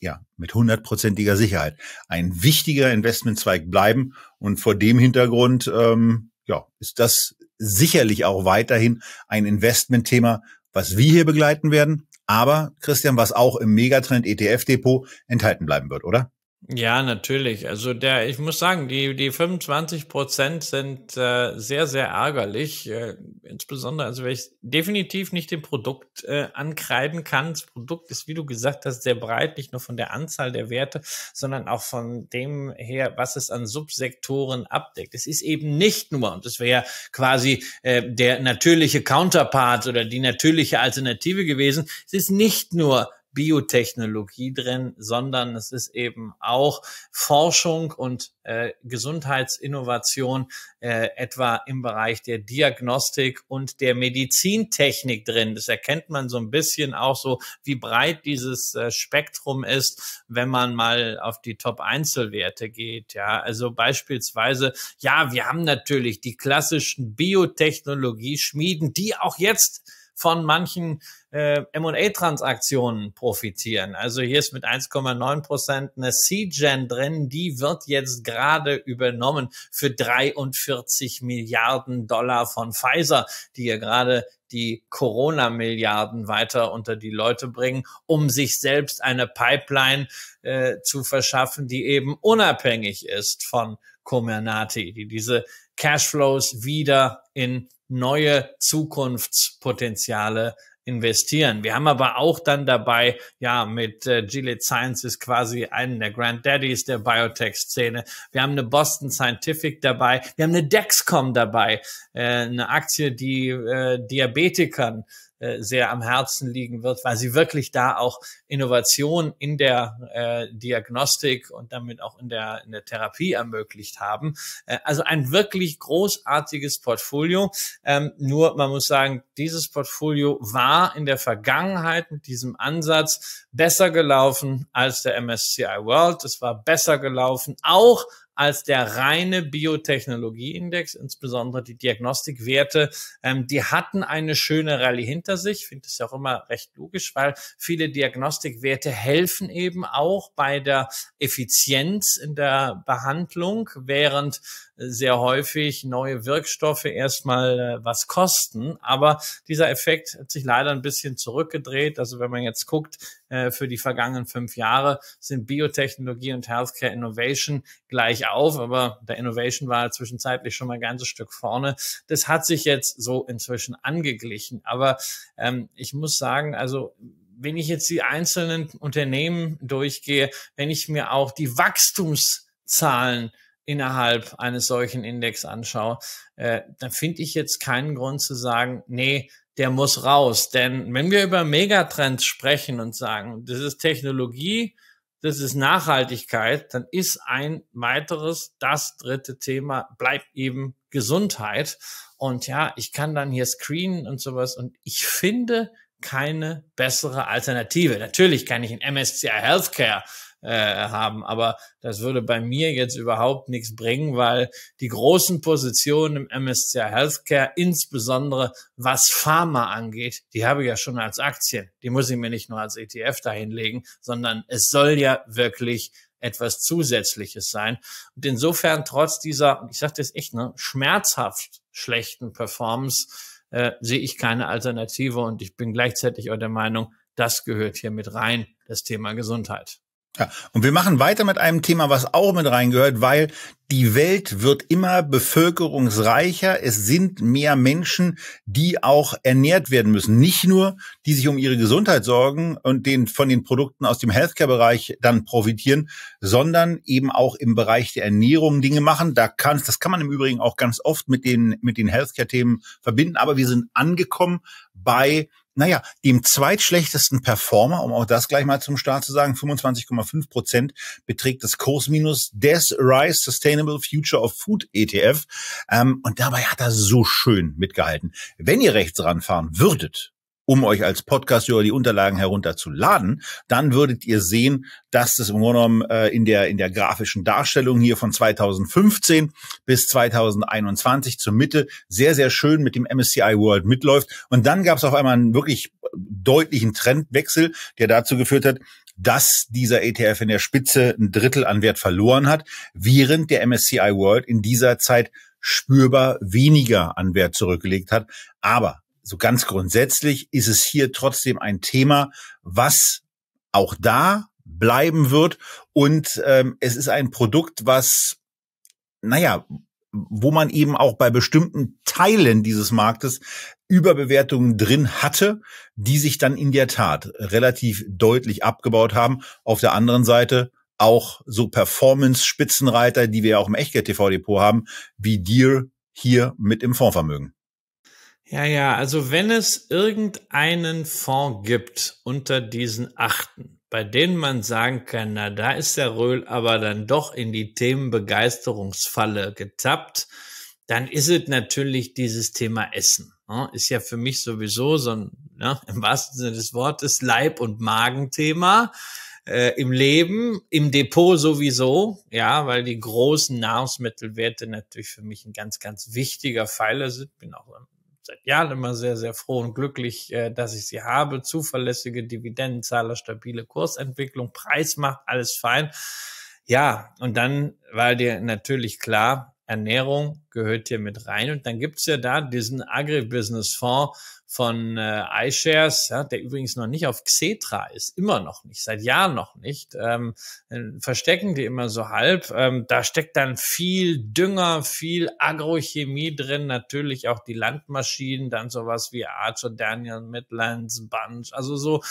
ja mit hundertprozentiger Sicherheit ein wichtiger Investmentzweig bleiben. Und vor dem Hintergrund ähm, ja, ist das sicherlich auch weiterhin ein Investmentthema, was wir hier begleiten werden, aber Christian, was auch im Megatrend ETF Depot enthalten bleiben wird, oder? Ja, natürlich. Also der, ich muss sagen, die, die 25 Prozent sind äh, sehr, sehr ärgerlich. Äh, insbesondere, also weil ich definitiv nicht dem Produkt äh, ankreiden kann. Das Produkt ist, wie du gesagt hast, sehr breit, nicht nur von der Anzahl der Werte, sondern auch von dem her, was es an Subsektoren abdeckt. Es ist eben nicht nur, und das wäre quasi äh, der natürliche Counterpart oder die natürliche Alternative gewesen, es ist nicht nur Biotechnologie drin, sondern es ist eben auch Forschung und äh, Gesundheitsinnovation äh, etwa im Bereich der Diagnostik und der Medizintechnik drin. Das erkennt man so ein bisschen auch so, wie breit dieses äh, Spektrum ist, wenn man mal auf die Top-Einzelwerte geht. Ja, also beispielsweise, ja, wir haben natürlich die klassischen Biotechnologie-Schmieden, die auch jetzt von manchen äh, M&A-Transaktionen profitieren. Also hier ist mit 1,9 Prozent eine C-Gen drin, die wird jetzt gerade übernommen für 43 Milliarden Dollar von Pfizer, die ja gerade die Corona-Milliarden weiter unter die Leute bringen, um sich selbst eine Pipeline äh, zu verschaffen, die eben unabhängig ist von Comirnaty, die diese Cashflows wieder in neue Zukunftspotenziale investieren. Wir haben aber auch dann dabei, ja, mit äh, Gilead Sciences quasi einen der Grand Daddies der Biotech-Szene. Wir haben eine Boston Scientific dabei. Wir haben eine Dexcom dabei, äh, eine Aktie, die äh, Diabetikern äh, sehr am Herzen liegen wird, weil sie wirklich da auch Innovation in der äh, Diagnostik und damit auch in der, in der Therapie ermöglicht haben. Äh, also ein wirklich großartiges Portfolio. Ähm, nur man muss sagen, dieses Portfolio war in der Vergangenheit mit diesem Ansatz besser gelaufen als der MSCI World. Es war besser gelaufen, auch als der reine Biotechnologieindex, insbesondere die Diagnostikwerte. Ähm, die hatten eine schöne Rallye hinter sich, finde ich auch immer recht logisch, weil viele Diagnostikwerte helfen eben auch bei der Effizienz in der Behandlung, während sehr häufig neue Wirkstoffe erstmal äh, was kosten. Aber dieser Effekt hat sich leider ein bisschen zurückgedreht. Also wenn man jetzt guckt, äh, für die vergangenen fünf Jahre sind Biotechnologie und Healthcare Innovation gleich auf, aber der Innovation war zwischenzeitlich schon mal ein ganzes Stück vorne. Das hat sich jetzt so inzwischen angeglichen. Aber ähm, ich muss sagen, also wenn ich jetzt die einzelnen Unternehmen durchgehe, wenn ich mir auch die Wachstumszahlen innerhalb eines solchen Index anschaue, äh, dann finde ich jetzt keinen Grund zu sagen, nee, der muss raus. Denn wenn wir über Megatrends sprechen und sagen, das ist Technologie, das ist Nachhaltigkeit, dann ist ein weiteres, das dritte Thema bleibt eben Gesundheit. Und ja, ich kann dann hier screenen und sowas. Und ich finde keine bessere Alternative. Natürlich kann ich in MSCI Healthcare äh, haben. Aber das würde bei mir jetzt überhaupt nichts bringen, weil die großen Positionen im MSCI Healthcare, insbesondere was Pharma angeht, die habe ich ja schon als Aktien. Die muss ich mir nicht nur als ETF dahinlegen, sondern es soll ja wirklich etwas Zusätzliches sein. Und insofern trotz dieser, ich sage das echt, ne, schmerzhaft schlechten Performance äh, sehe ich keine Alternative und ich bin gleichzeitig auch der Meinung, das gehört hier mit rein, das Thema Gesundheit. Ja, und wir machen weiter mit einem Thema, was auch mit reingehört, weil die Welt wird immer bevölkerungsreicher. Es sind mehr Menschen, die auch ernährt werden müssen. Nicht nur, die sich um ihre Gesundheit sorgen und den, von den Produkten aus dem Healthcare-Bereich dann profitieren, sondern eben auch im Bereich der Ernährung Dinge machen. Da kann, das kann man im Übrigen auch ganz oft mit den, mit den Healthcare-Themen verbinden. Aber wir sind angekommen bei naja, dem zweitschlechtesten Performer, um auch das gleich mal zum Start zu sagen, 25,5 Prozent beträgt das Kursminus des Rise Sustainable Future of Food ETF. Ähm, und dabei hat er so schön mitgehalten. Wenn ihr rechts ranfahren würdet, um euch als Podcast-Hörer die Unterlagen herunterzuladen, dann würdet ihr sehen, dass das im Grunde genommen äh, in, der, in der grafischen Darstellung hier von 2015 bis 2021 zur Mitte sehr, sehr schön mit dem MSCI World mitläuft. Und dann gab es auf einmal einen wirklich deutlichen Trendwechsel, der dazu geführt hat, dass dieser ETF in der Spitze ein Drittel an Wert verloren hat, während der MSCI World in dieser Zeit spürbar weniger an Wert zurückgelegt hat. Aber so ganz grundsätzlich ist es hier trotzdem ein Thema, was auch da bleiben wird. Und ähm, es ist ein Produkt, was, naja, wo man eben auch bei bestimmten Teilen dieses Marktes Überbewertungen drin hatte, die sich dann in der Tat relativ deutlich abgebaut haben. Auf der anderen Seite auch so Performance-Spitzenreiter, die wir ja auch im Echtgeld-TV-Depot haben, wie Deer hier mit im Fondsvermögen. Ja, ja, also wenn es irgendeinen Fonds gibt unter diesen achten, bei denen man sagen kann, na, da ist der Röhl aber dann doch in die Themenbegeisterungsfalle getappt, dann ist es natürlich dieses Thema Essen. Ne? Ist ja für mich sowieso so ein, ja, ne, im wahrsten Sinne des Wortes, Leib- und Magenthema. Äh, im Leben, im Depot sowieso, ja, weil die großen Nahrungsmittelwerte natürlich für mich ein ganz, ganz wichtiger Pfeiler sind. Bin auch seit Jahren immer sehr, sehr froh und glücklich, äh, dass ich sie habe. Zuverlässige Dividendenzahler, stabile Kursentwicklung, Preis macht, alles fein. Ja, und dann war dir natürlich klar, Ernährung gehört hier mit rein. Und dann gibt's ja da diesen Agribusiness-Fonds, von äh, iShares, ja, der übrigens noch nicht auf Xetra ist, immer noch nicht, seit Jahren noch nicht, ähm, äh, verstecken die immer so halb. Ähm, da steckt dann viel Dünger, viel Agrochemie drin, natürlich auch die Landmaschinen, dann sowas wie Archer, Daniel, Midlands, Bunch, also so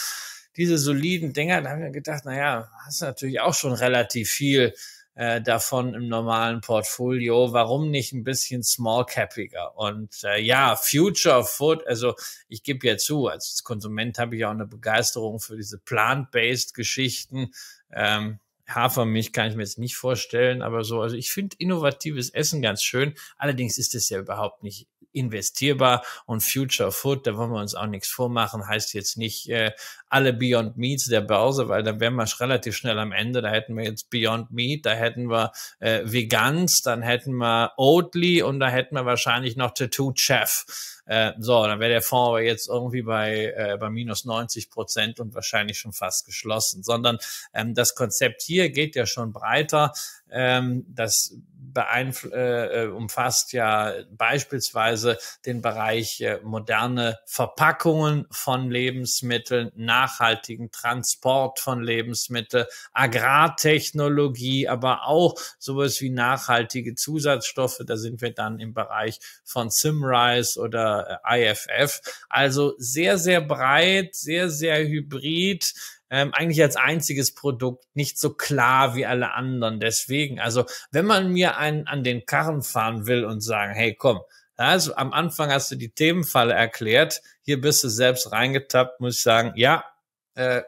diese soliden Dinger, da haben wir gedacht, naja, hast du natürlich auch schon relativ viel äh, davon im normalen Portfolio. Warum nicht ein bisschen small capiger? Und äh, ja, Future Food, also ich gebe ja zu, als Konsument habe ich auch eine Begeisterung für diese plant-based Geschichten. Ähm, Hafermilch kann ich mir jetzt nicht vorstellen, aber so, also ich finde innovatives Essen ganz schön. Allerdings ist es ja überhaupt nicht investierbar und Future Food, da wollen wir uns auch nichts vormachen, heißt jetzt nicht äh, alle Beyond Meats der Börse, weil dann wären wir relativ schnell am Ende, da hätten wir jetzt Beyond Meat, da hätten wir äh, Vegans, dann hätten wir Oatly und da hätten wir wahrscheinlich noch Tattoo Chef. Äh, so, dann wäre der Fonds aber jetzt irgendwie bei, äh, bei minus 90 Prozent und wahrscheinlich schon fast geschlossen, sondern ähm, das Konzept hier geht ja schon breiter. Ähm, das äh, äh, umfasst ja beispielsweise den Bereich äh, moderne Verpackungen von Lebensmitteln, nachhaltigen Transport von Lebensmitteln, Agrartechnologie, aber auch sowas wie nachhaltige Zusatzstoffe. Da sind wir dann im Bereich von Simrise oder äh, IFF. Also sehr, sehr breit, sehr, sehr hybrid ähm, eigentlich als einziges Produkt nicht so klar wie alle anderen. Deswegen, also wenn man mir einen an den Karren fahren will und sagen, hey, komm, also am Anfang hast du die Themenfalle erklärt, hier bist du selbst reingetappt, muss ich sagen, ja, äh,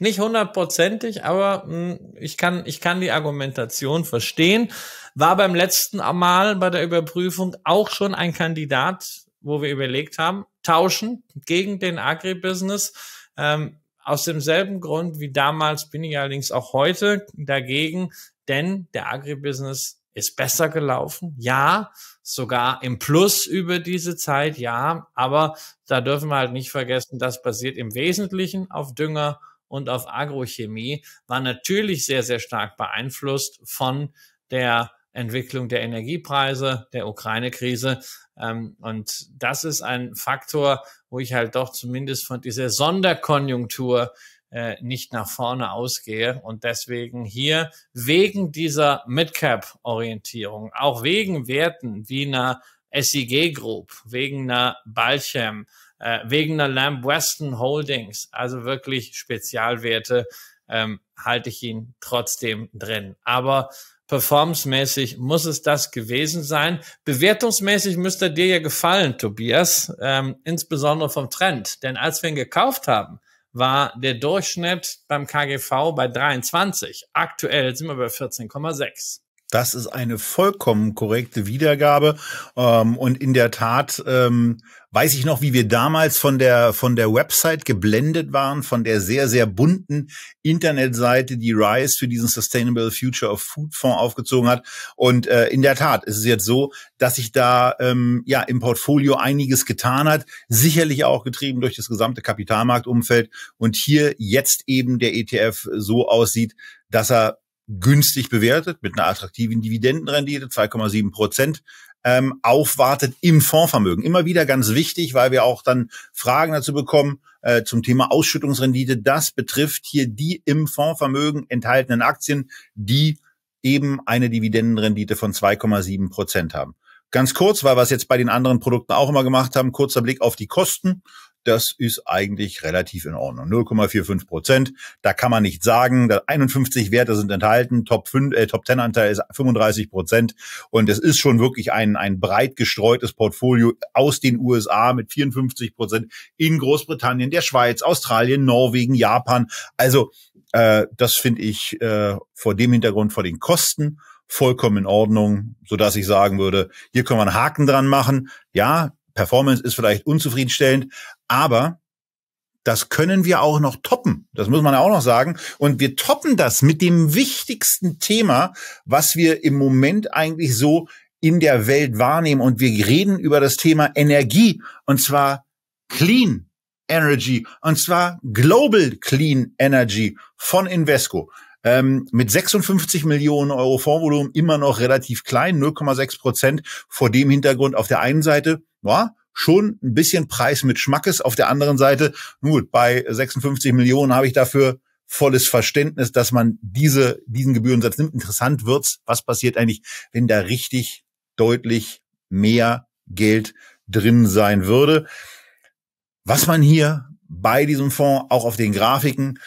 nicht hundertprozentig, aber mh, hm, ich kann ich kann die Argumentation verstehen. War beim letzten Mal bei der Überprüfung auch schon ein Kandidat, wo wir überlegt haben, tauschen gegen den Agribusiness. Ähm, aus demselben Grund wie damals bin ich allerdings auch heute dagegen, denn der Agribusiness ist besser gelaufen. Ja, sogar im Plus über diese Zeit, ja, aber da dürfen wir halt nicht vergessen, das basiert im Wesentlichen auf Dünger und auf Agrochemie, war natürlich sehr, sehr stark beeinflusst von der Entwicklung der Energiepreise, der Ukraine-Krise. Ähm, und das ist ein Faktor, wo ich halt doch zumindest von dieser Sonderkonjunktur äh, nicht nach vorne ausgehe und deswegen hier wegen dieser Midcap-Orientierung, auch wegen Werten wie einer SIG Group, wegen einer Balchem, äh, wegen einer Lamb Weston Holdings, also wirklich Spezialwerte, ähm, halte ich ihn trotzdem drin. Aber Performance-mäßig muss es das gewesen sein. Bewertungsmäßig müsste dir ja gefallen, Tobias, ähm, insbesondere vom Trend. Denn als wir ihn gekauft haben, war der Durchschnitt beim KGV bei 23. Aktuell sind wir bei 14,6. Das ist eine vollkommen korrekte Wiedergabe. Ähm, und in der Tat ähm, weiß ich noch, wie wir damals von der, von der Website geblendet waren, von der sehr, sehr bunten Internetseite, die Rise für diesen Sustainable Future of Food Fonds aufgezogen hat. Und äh, in der Tat ist es jetzt so, dass sich da ähm, ja im Portfolio einiges getan hat, sicherlich auch getrieben durch das gesamte Kapitalmarktumfeld. Und hier jetzt eben der ETF so aussieht, dass er günstig bewertet mit einer attraktiven Dividendenrendite, 2,7 Prozent, ähm, aufwartet im Fondsvermögen. Immer wieder ganz wichtig, weil wir auch dann Fragen dazu bekommen äh, zum Thema Ausschüttungsrendite. Das betrifft hier die im Fondsvermögen enthaltenen Aktien, die eben eine Dividendenrendite von 2,7 Prozent haben. Ganz kurz, weil wir es jetzt bei den anderen Produkten auch immer gemacht haben, kurzer Blick auf die Kosten das ist eigentlich relativ in Ordnung. 0,45 Prozent, da kann man nicht sagen, 51 Werte sind enthalten, Top 5, äh, Top 10 Anteil ist 35 Prozent und es ist schon wirklich ein, ein breit gestreutes Portfolio aus den USA mit 54 Prozent in Großbritannien, der Schweiz, Australien, Norwegen, Japan. Also äh, das finde ich äh, vor dem Hintergrund, vor den Kosten vollkommen in Ordnung, so dass ich sagen würde, hier können wir einen Haken dran machen. Ja, Performance ist vielleicht unzufriedenstellend, aber das können wir auch noch toppen. Das muss man ja auch noch sagen. Und wir toppen das mit dem wichtigsten Thema, was wir im Moment eigentlich so in der Welt wahrnehmen. Und wir reden über das Thema Energie und zwar Clean Energy und zwar Global Clean Energy von Invesco. Ähm, mit 56 Millionen Euro Fondsvolumen immer noch relativ klein, 0,6 Prozent. Vor dem Hintergrund auf der einen Seite ja, schon ein bisschen Preis mit Schmackes. Auf der anderen Seite, gut, bei 56 Millionen habe ich dafür volles Verständnis, dass man diese, diesen Gebührensatz nimmt. Interessant wird's, was passiert eigentlich, wenn da richtig deutlich mehr Geld drin sein würde. Was man hier bei diesem Fonds auch auf den Grafiken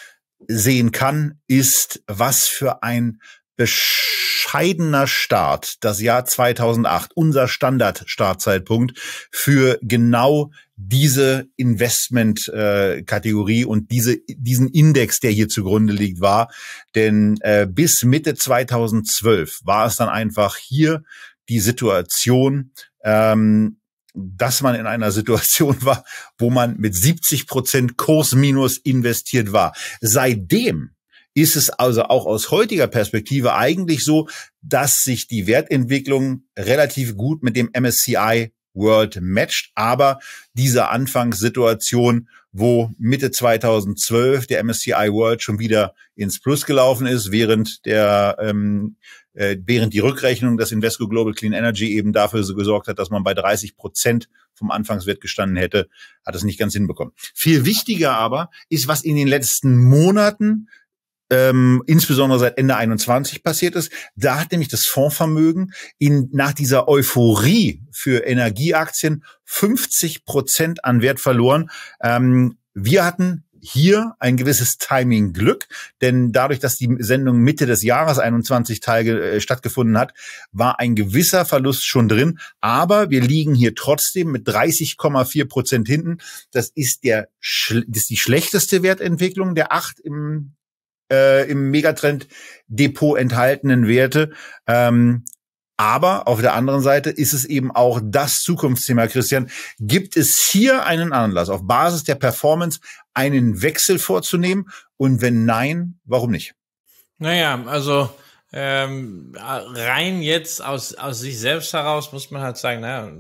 sehen kann, ist, was für ein bescheidener Start, das Jahr 2008, unser Standard-Startzeitpunkt für genau diese Investment-Kategorie und diese, diesen Index, der hier zugrunde liegt, war. Denn äh, bis Mitte 2012 war es dann einfach hier die Situation, ähm, dass man in einer Situation war, wo man mit 70 Prozent Kursminus investiert war. Seitdem ist es also auch aus heutiger Perspektive eigentlich so, dass sich die Wertentwicklung relativ gut mit dem MSCI World matcht, aber diese Anfangssituation, wo Mitte 2012 der MSCI World schon wieder ins Plus gelaufen ist, während der ähm, äh, während die Rückrechnung des Invesco Global Clean Energy eben dafür so gesorgt hat, dass man bei 30 Prozent vom Anfangswert gestanden hätte, hat es nicht ganz hinbekommen. Viel wichtiger aber ist, was in den letzten Monaten ähm, insbesondere seit Ende 21 passiert ist. Da hat nämlich das Fondsvermögen in, nach dieser Euphorie für Energieaktien 50 Prozent an Wert verloren. Ähm, wir hatten hier ein gewisses Timing Glück, denn dadurch, dass die Sendung Mitte des Jahres 21 Teil äh, stattgefunden hat, war ein gewisser Verlust schon drin. Aber wir liegen hier trotzdem mit 30,4 Prozent hinten. Das ist der, das ist die schlechteste Wertentwicklung der acht im äh, im Megatrend Depot enthaltenen Werte. Ähm, aber auf der anderen Seite ist es eben auch das Zukunftsthema, Christian. Gibt es hier einen Anlass, auf Basis der Performance einen Wechsel vorzunehmen? Und wenn nein, warum nicht? Naja, also ähm, rein jetzt aus, aus sich selbst heraus muss man halt sagen, naja,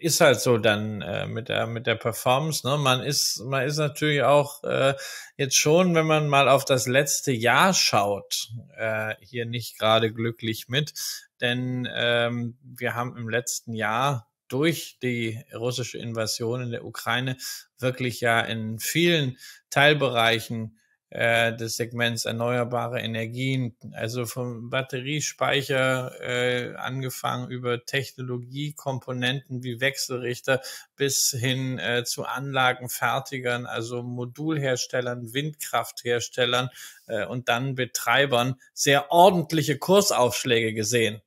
ist halt so dann äh, mit der mit der Performance. Ne? Man ist man ist natürlich auch äh, jetzt schon, wenn man mal auf das letzte Jahr schaut, äh, hier nicht gerade glücklich mit, denn ähm, wir haben im letzten Jahr durch die russische Invasion in der Ukraine wirklich ja in vielen Teilbereichen äh, des Segments erneuerbare Energien, also vom Batteriespeicher äh, angefangen über Technologiekomponenten wie Wechselrichter bis hin äh, zu Anlagenfertigern, also Modulherstellern, Windkraftherstellern äh, und dann Betreibern sehr ordentliche Kursaufschläge gesehen.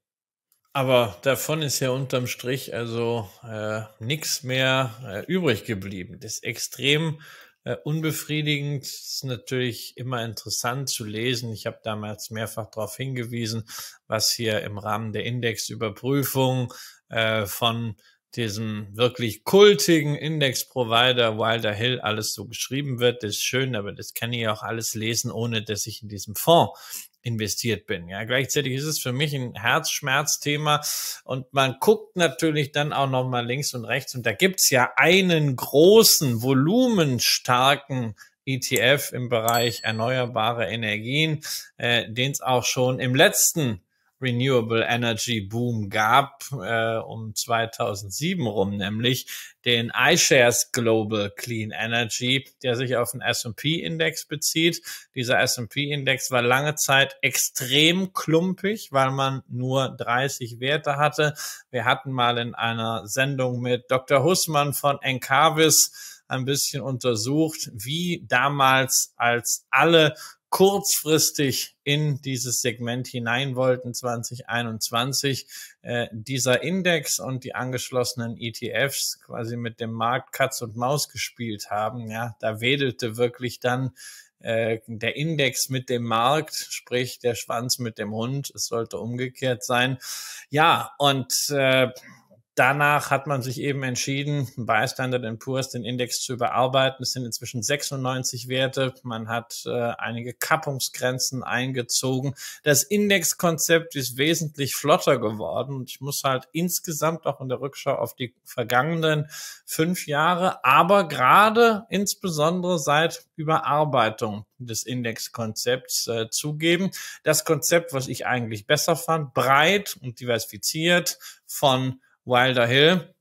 Aber davon ist ja unterm Strich also äh, nichts mehr äh, übrig geblieben. Das extrem äh, unbefriedigend ist natürlich immer interessant zu lesen. Ich habe damals mehrfach darauf hingewiesen, was hier im Rahmen der Indexüberprüfung äh, von diesem wirklich kultigen Index-Provider Wilder Hill alles so geschrieben wird. Das ist schön, aber das kann ich auch alles lesen, ohne dass ich in diesem Fonds investiert bin. Ja, gleichzeitig ist es für mich ein Herzschmerzthema und man guckt natürlich dann auch noch mal links und rechts und da gibt's ja einen großen, volumenstarken ETF im Bereich erneuerbare Energien, äh, den es auch schon im letzten Renewable Energy Boom gab, äh, um 2007 rum, nämlich den iShares Global Clean Energy, der sich auf den S&P-Index bezieht. Dieser S&P-Index war lange Zeit extrem klumpig, weil man nur 30 Werte hatte. Wir hatten mal in einer Sendung mit Dr. Hussmann von Encarvis ein bisschen untersucht, wie damals, als alle kurzfristig in dieses Segment hinein wollten 2021. Äh, dieser Index und die angeschlossenen ETFs quasi mit dem Markt Katz und Maus gespielt haben. Ja, da wedelte wirklich dann äh, der Index mit dem Markt, sprich der Schwanz mit dem Hund. Es sollte umgekehrt sein. Ja, und äh, Danach hat man sich eben entschieden, bei Standard Poor's den Index zu überarbeiten. Es sind inzwischen 96 Werte. Man hat äh, einige Kappungsgrenzen eingezogen. Das Indexkonzept ist wesentlich flotter geworden. Und ich muss halt insgesamt auch in der Rückschau auf die vergangenen fünf Jahre, aber gerade insbesondere seit Überarbeitung des Indexkonzepts äh, zugeben. Das Konzept, was ich eigentlich besser fand, breit und diversifiziert von Wilder Hill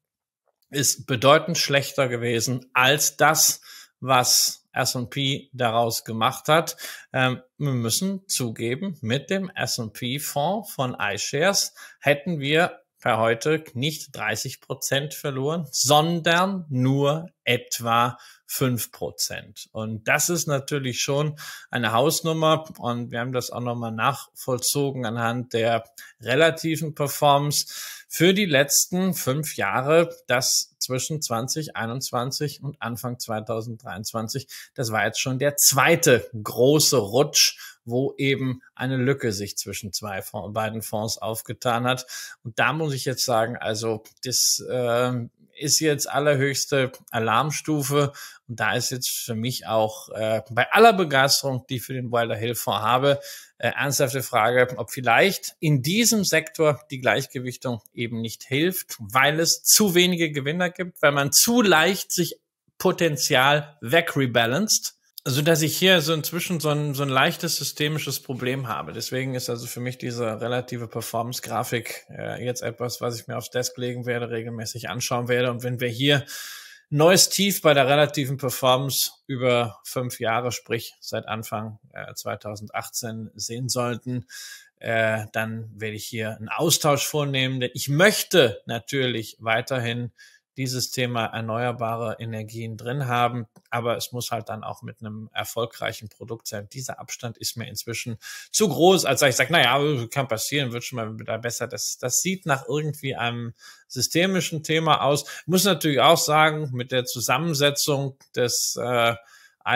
ist bedeutend schlechter gewesen als das, was S&P daraus gemacht hat. Ähm, wir müssen zugeben, mit dem S&P-Fonds von iShares hätten wir per heute nicht 30 Prozent verloren, sondern nur etwa 5 Prozent. Und das ist natürlich schon eine Hausnummer. Und wir haben das auch nochmal nachvollzogen anhand der relativen Performance für die letzten fünf Jahre, das zwischen 2021 und Anfang 2023, das war jetzt schon der zweite große Rutsch, wo eben eine Lücke sich zwischen zwei Fonds, beiden Fonds aufgetan hat. Und da muss ich jetzt sagen, also das äh, ist jetzt allerhöchste Alarmstufe und da ist jetzt für mich auch äh, bei aller Begeisterung, die ich für den Wilder Hill Fonds habe, äh, ernsthafte Frage, ob vielleicht in diesem Sektor die Gleichgewichtung eben nicht hilft, weil es zu wenige Gewinner gibt, weil man zu leicht sich Potenzial wegrebalanced so dass ich hier so inzwischen so ein, so ein leichtes systemisches Problem habe. Deswegen ist also für mich diese relative Performance-Grafik äh, jetzt etwas, was ich mir aufs Desk legen werde, regelmäßig anschauen werde. Und wenn wir hier neues Tief bei der relativen Performance über fünf Jahre, sprich seit Anfang äh, 2018 sehen sollten. Äh, dann werde ich hier einen Austausch vornehmen, denn ich möchte natürlich weiterhin dieses Thema erneuerbare Energien drin haben. Aber es muss halt dann auch mit einem erfolgreichen Produkt sein. Dieser Abstand ist mir inzwischen zu groß, als dass ich sage, naja, kann passieren, wird schon mal wieder besser. Das, das sieht nach irgendwie einem systemischen Thema aus. Ich muss natürlich auch sagen, mit der Zusammensetzung des äh,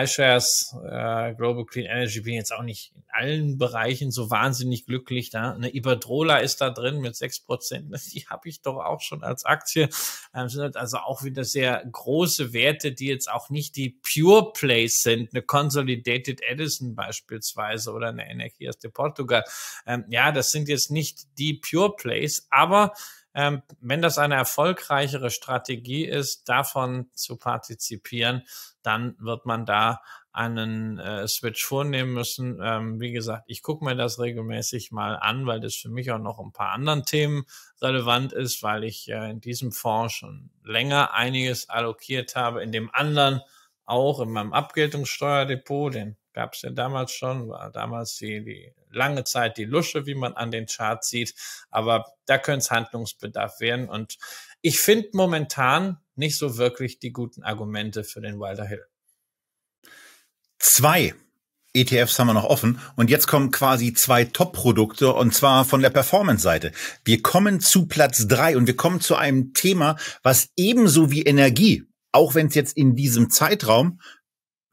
iShares äh, Global Clean Energy bin jetzt auch nicht in allen Bereichen so wahnsinnig glücklich. Da eine Iberdrola ist da drin mit sechs Prozent. [LAUGHS] Die habe ich doch auch schon als Aktie. Ähm, sind halt also auch wieder sehr große Werte, die jetzt auch nicht die Pure Plays sind. Eine Consolidated Edison beispielsweise oder eine Energias de Portugal. Ähm, ja, das sind jetzt nicht die Pure Plays, aber ähm, wenn das eine erfolgreichere Strategie ist, davon zu partizipieren, dann wird man da einen äh, Switch vornehmen müssen. Ähm, wie gesagt, ich gucke mir das regelmäßig mal an, weil das für mich auch noch ein paar anderen Themen relevant ist, weil ich äh, in diesem Fonds schon länger einiges allokiert habe, in dem anderen auch in meinem Abgeltungssteuerdepot, den gab es ja damals schon, war damals die, die lange Zeit die Lusche, wie man an den Charts sieht. Aber da könnte es Handlungsbedarf werden. Und ich finde momentan nicht so wirklich die guten Argumente für den Wilder Hill. Zwei ETFs haben wir noch offen und jetzt kommen quasi zwei Top-Produkte und zwar von der Performance-Seite. Wir kommen zu Platz drei und wir kommen zu einem Thema, was ebenso wie Energie, auch wenn es jetzt in diesem Zeitraum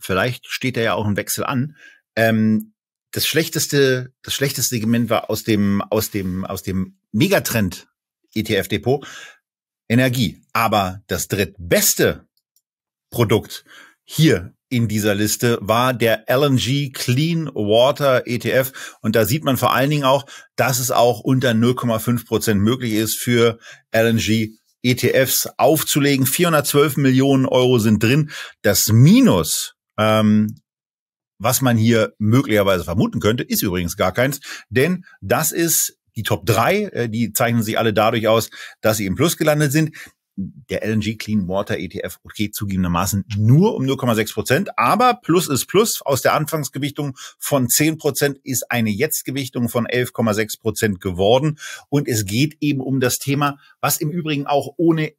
vielleicht steht da ja auch ein Wechsel an. Ähm, das schlechteste, das schlechteste Segment war aus dem, aus dem, aus dem Megatrend ETF Depot Energie. Aber das drittbeste Produkt hier in dieser Liste war der LNG Clean Water ETF. Und da sieht man vor allen Dingen auch, dass es auch unter 0,5 Prozent möglich ist für LNG ETFs aufzulegen. 412 Millionen Euro sind drin. Das Minus ähm, was man hier möglicherweise vermuten könnte, ist übrigens gar keins, denn das ist die Top 3, äh, die zeichnen sich alle dadurch aus, dass sie im Plus gelandet sind. Der LNG Clean Water ETF geht zugegebenermaßen nur um 0,6 Prozent, aber Plus ist Plus. Aus der Anfangsgewichtung von 10 Prozent ist eine Jetztgewichtung von 11,6 Prozent geworden. Und es geht eben um das Thema, was im Übrigen auch ohne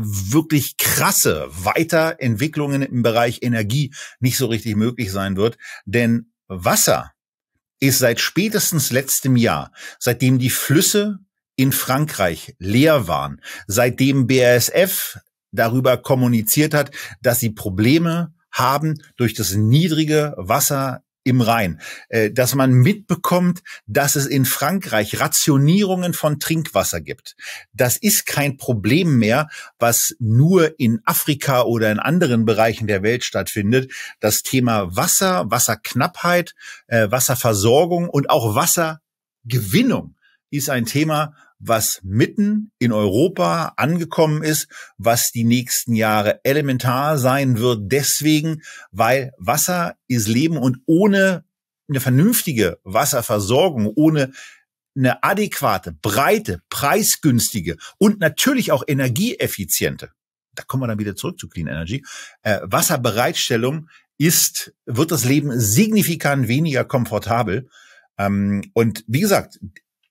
wirklich krasse Weiterentwicklungen im Bereich Energie nicht so richtig möglich sein wird. Denn Wasser ist seit spätestens letztem Jahr, seitdem die Flüsse in Frankreich leer waren, seitdem BASF darüber kommuniziert hat, dass sie Probleme haben durch das niedrige Wasser im Rhein, äh, dass man mitbekommt, dass es in Frankreich Rationierungen von Trinkwasser gibt. Das ist kein Problem mehr, was nur in Afrika oder in anderen Bereichen der Welt stattfindet. Das Thema Wasser, Wasserknappheit, äh, Wasserversorgung und auch Wassergewinnung ist ein Thema, was mitten in Europa angekommen ist, was die nächsten Jahre elementar sein wird. Deswegen, weil Wasser ist Leben und ohne eine vernünftige Wasserversorgung, ohne eine adäquate, breite, preisgünstige und natürlich auch energieeffiziente, da kommen wir dann wieder zurück zu Clean Energy, äh, Wasserbereitstellung ist, wird das Leben signifikant weniger komfortabel. Ähm, und wie gesagt,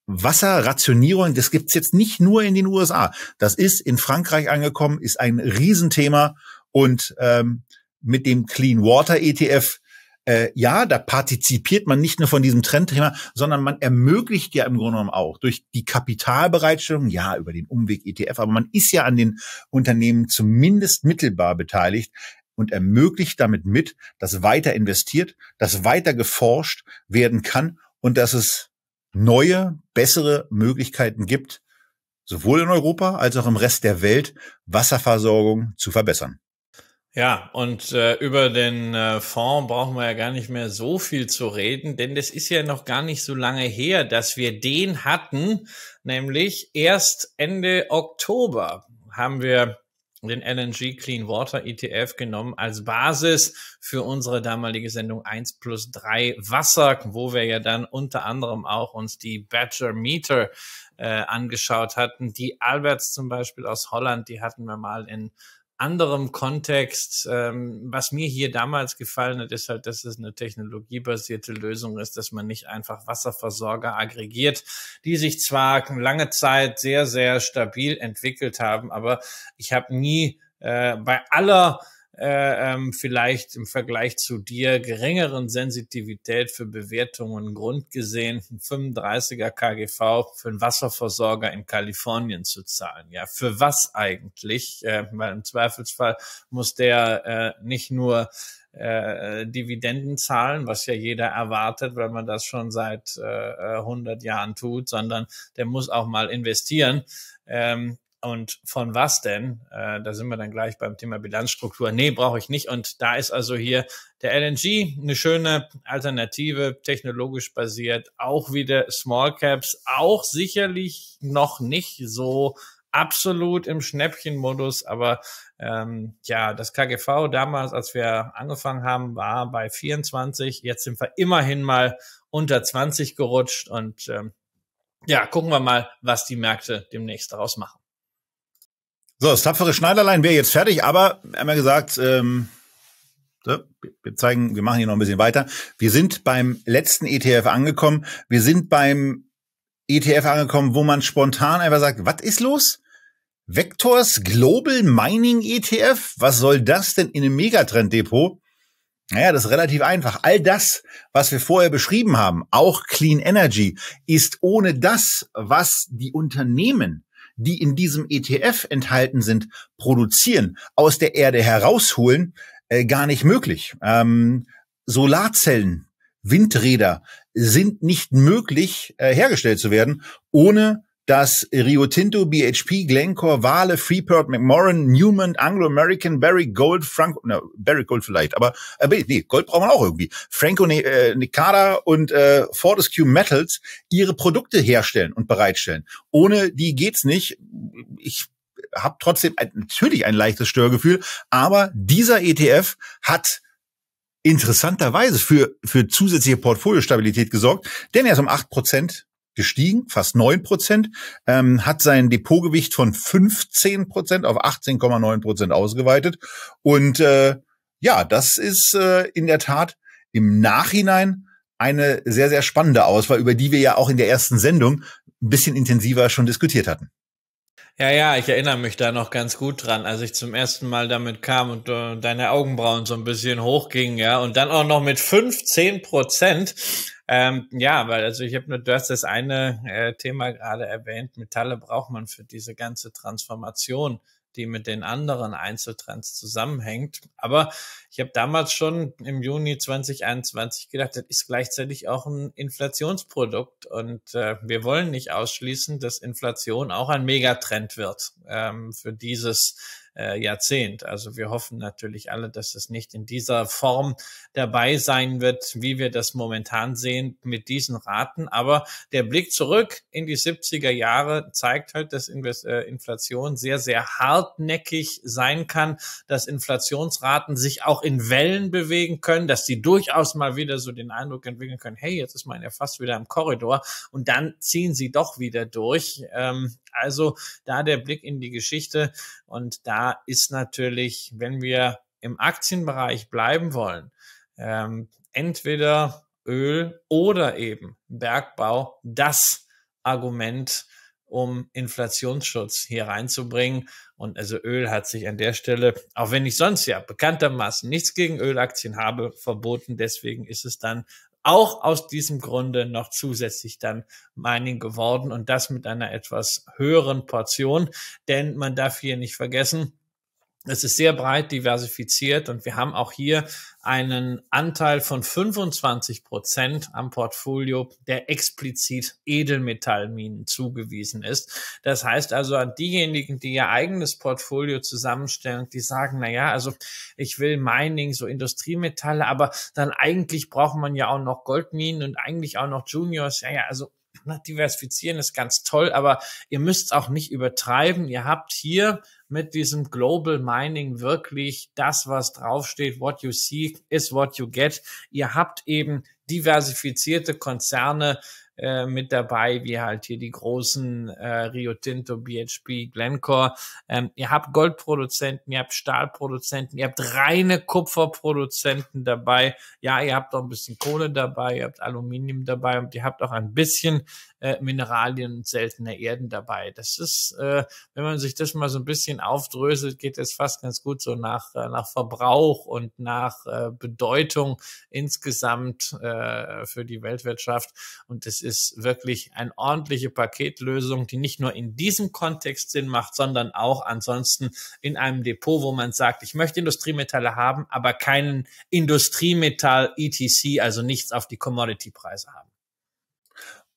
Wasserrationierung, das gibt's jetzt nicht nur in den USA. Das ist in Frankreich angekommen, ist ein Riesenthema. Und ähm, mit dem Clean Water ETF, äh, ja, da partizipiert man nicht nur von diesem Trendthema, sondern man ermöglicht ja im Grunde genommen auch durch die Kapitalbereitstellung, ja, über den Umweg ETF, aber man ist ja an den Unternehmen zumindest mittelbar beteiligt und ermöglicht damit mit, dass weiter investiert, dass weiter geforscht werden kann und dass es neue, bessere Möglichkeiten gibt, sowohl in Europa als auch im Rest der Welt Wasserversorgung zu verbessern. Ja, und äh, über den äh, Fonds brauchen wir ja gar nicht mehr so viel zu reden, denn das ist ja noch gar nicht so lange her, dass wir den hatten, nämlich erst Ende Oktober haben wir den LNG Clean Water ETF genommen als Basis für unsere damalige Sendung 1 plus 3 Wasser, wo wir ja dann unter anderem auch uns die Badger Meter äh, angeschaut hatten. Die Alberts zum Beispiel aus Holland, die hatten wir mal in anderem Kontext. Ähm, was mir hier damals gefallen hat, ist halt, dass es eine technologiebasierte Lösung ist, dass man nicht einfach Wasserversorger aggregiert, die sich zwar lange Zeit sehr, sehr stabil entwickelt haben, aber ich habe nie äh, bei aller äh, ähm, vielleicht im Vergleich zu dir geringeren Sensitivität für Bewertungen grundgesehen einen 35er KGV für einen Wasserversorger in Kalifornien zu zahlen. Ja, für was eigentlich? Äh, weil im Zweifelsfall muss der äh, nicht nur äh, Dividenden zahlen, was ja jeder erwartet, weil man das schon seit äh, 100 Jahren tut, sondern der muss auch mal investieren. Ähm, und von was denn? Äh, da sind wir dann gleich beim Thema Bilanzstruktur. Nee, brauche ich nicht. Und da ist also hier der LNG eine schöne Alternative, technologisch basiert, auch wieder Small Caps, auch sicherlich noch nicht so absolut im Schnäppchenmodus, aber ähm, ja, das KGV damals, als wir angefangen haben, war bei 24, jetzt sind wir immerhin mal unter 20 gerutscht und ähm, ja, gucken wir mal, was die Märkte demnächst daraus machen. So, das tapfere Schneiderlein wäre jetzt fertig, aber wir haben ja gesagt, ähm, so, wir zeigen, wir machen hier noch ein bisschen weiter. Wir sind beim letzten ETF angekommen. Wir sind beim ETF angekommen, wo man spontan einfach sagt, was ist los? Vectors Global Mining ETF? Was soll das denn in einem Megatrend-Depot? Naja, das ist relativ einfach. All das, was wir vorher beschrieben haben, auch Clean Energy, ist ohne das, was die Unternehmen die in diesem ETF enthalten sind, produzieren, aus der Erde herausholen, äh, gar nicht möglich. Ähm, Solarzellen, Windräder sind nicht möglich äh, hergestellt zu werden, ohne dass Rio Tinto, BHP, Glencore, Vale, Freeport, McMoran, Newman, Anglo-American, Barry Gold, Frank, na, Barry Gold vielleicht, aber äh, nee, Gold braucht man auch irgendwie. Franco ne-, äh, Nicada und äh, Fortescue Metals ihre Produkte herstellen und bereitstellen. Ohne die geht's nicht. Ich habe trotzdem ein, natürlich ein leichtes Störgefühl, aber dieser ETF hat interessanterweise für, für zusätzliche Portfoliostabilität gesorgt, denn er ist um acht Prozent gestiegen, fast neun Prozent, ähm, hat sein Depotgewicht von 15 Prozent auf 18,9 Prozent ausgeweitet. Und äh, ja, das ist äh, in der Tat im Nachhinein eine sehr, sehr spannende Auswahl, über die wir ja auch in der ersten Sendung ein bisschen intensiver schon diskutiert hatten. Ja, ja, ich erinnere mich da noch ganz gut dran, als ich zum ersten Mal damit kam und äh, deine Augenbrauen so ein bisschen hochgingen, ja, und dann auch noch mit 15 Prozent. Ähm, ja, weil also ich habe nur, du hast das eine äh, Thema gerade erwähnt, Metalle braucht man für diese ganze Transformation die mit den anderen Einzeltrends zusammenhängt. Aber ich habe damals schon im Juni 2021 gedacht, das ist gleichzeitig auch ein Inflationsprodukt. Und äh, wir wollen nicht ausschließen, dass Inflation auch ein Megatrend wird ähm, für dieses äh, Jahrzehnt. Also wir hoffen natürlich alle, dass es nicht in dieser Form dabei sein wird, wie wir das momentan sehen mit diesen Raten. Aber der Blick zurück in die 70er Jahre zeigt halt, dass äh, Inflation sehr, sehr hartnäckig sein kann, dass Inflationsraten sich auch in Wellen bewegen können, dass sie durchaus mal wieder so den Eindruck entwickeln können, hey, jetzt ist man ja fast wieder im Korridor und dann ziehen sie doch wieder durch. Ähm, also da der Blick in die Geschichte und da ist natürlich, wenn wir im Aktienbereich bleiben wollen, ähm, entweder Öl oder eben Bergbau das Argument, um Inflationsschutz hier reinzubringen. Und also Öl hat sich an der Stelle, auch wenn ich sonst ja bekanntermaßen nichts gegen Ölaktien habe, verboten. Deswegen ist es dann auch aus diesem Grunde noch zusätzlich dann Mining geworden und das mit einer etwas höheren Portion, denn man darf hier nicht vergessen, es ist sehr breit diversifiziert und wir haben auch hier einen Anteil von 25 Prozent am Portfolio, der explizit Edelmetallminen zugewiesen ist. Das heißt also an diejenigen, die ihr eigenes Portfolio zusammenstellen, die sagen, na ja, also ich will Mining, so Industriemetalle, aber dann eigentlich braucht man ja auch noch Goldminen und eigentlich auch noch Juniors. Ja, ja, also diversifizieren ist ganz toll, aber ihr müsst es auch nicht übertreiben. Ihr habt hier mit diesem Global Mining wirklich das, was draufsteht, what you see is what you get. Ihr habt eben diversifizierte Konzerne äh, mit dabei, wie halt hier die großen äh, Rio Tinto, BHP, Glencore. Ähm, ihr habt Goldproduzenten, ihr habt Stahlproduzenten, ihr habt reine Kupferproduzenten dabei. Ja, ihr habt auch ein bisschen Kohle dabei, ihr habt Aluminium dabei und ihr habt auch ein bisschen äh, Mineralien und seltene Erden dabei. Das ist, äh, wenn man sich das mal so ein bisschen aufdröselt, geht es fast ganz gut so nach, äh, nach Verbrauch und nach äh, Bedeutung insgesamt äh, für die Weltwirtschaft. Und es ist wirklich eine ordentliche Paketlösung, die nicht nur in diesem Kontext Sinn macht, sondern auch ansonsten in einem Depot, wo man sagt, ich möchte Industriemetalle haben, aber keinen Industriemetall ETC, also nichts auf die Commodity-Preise haben.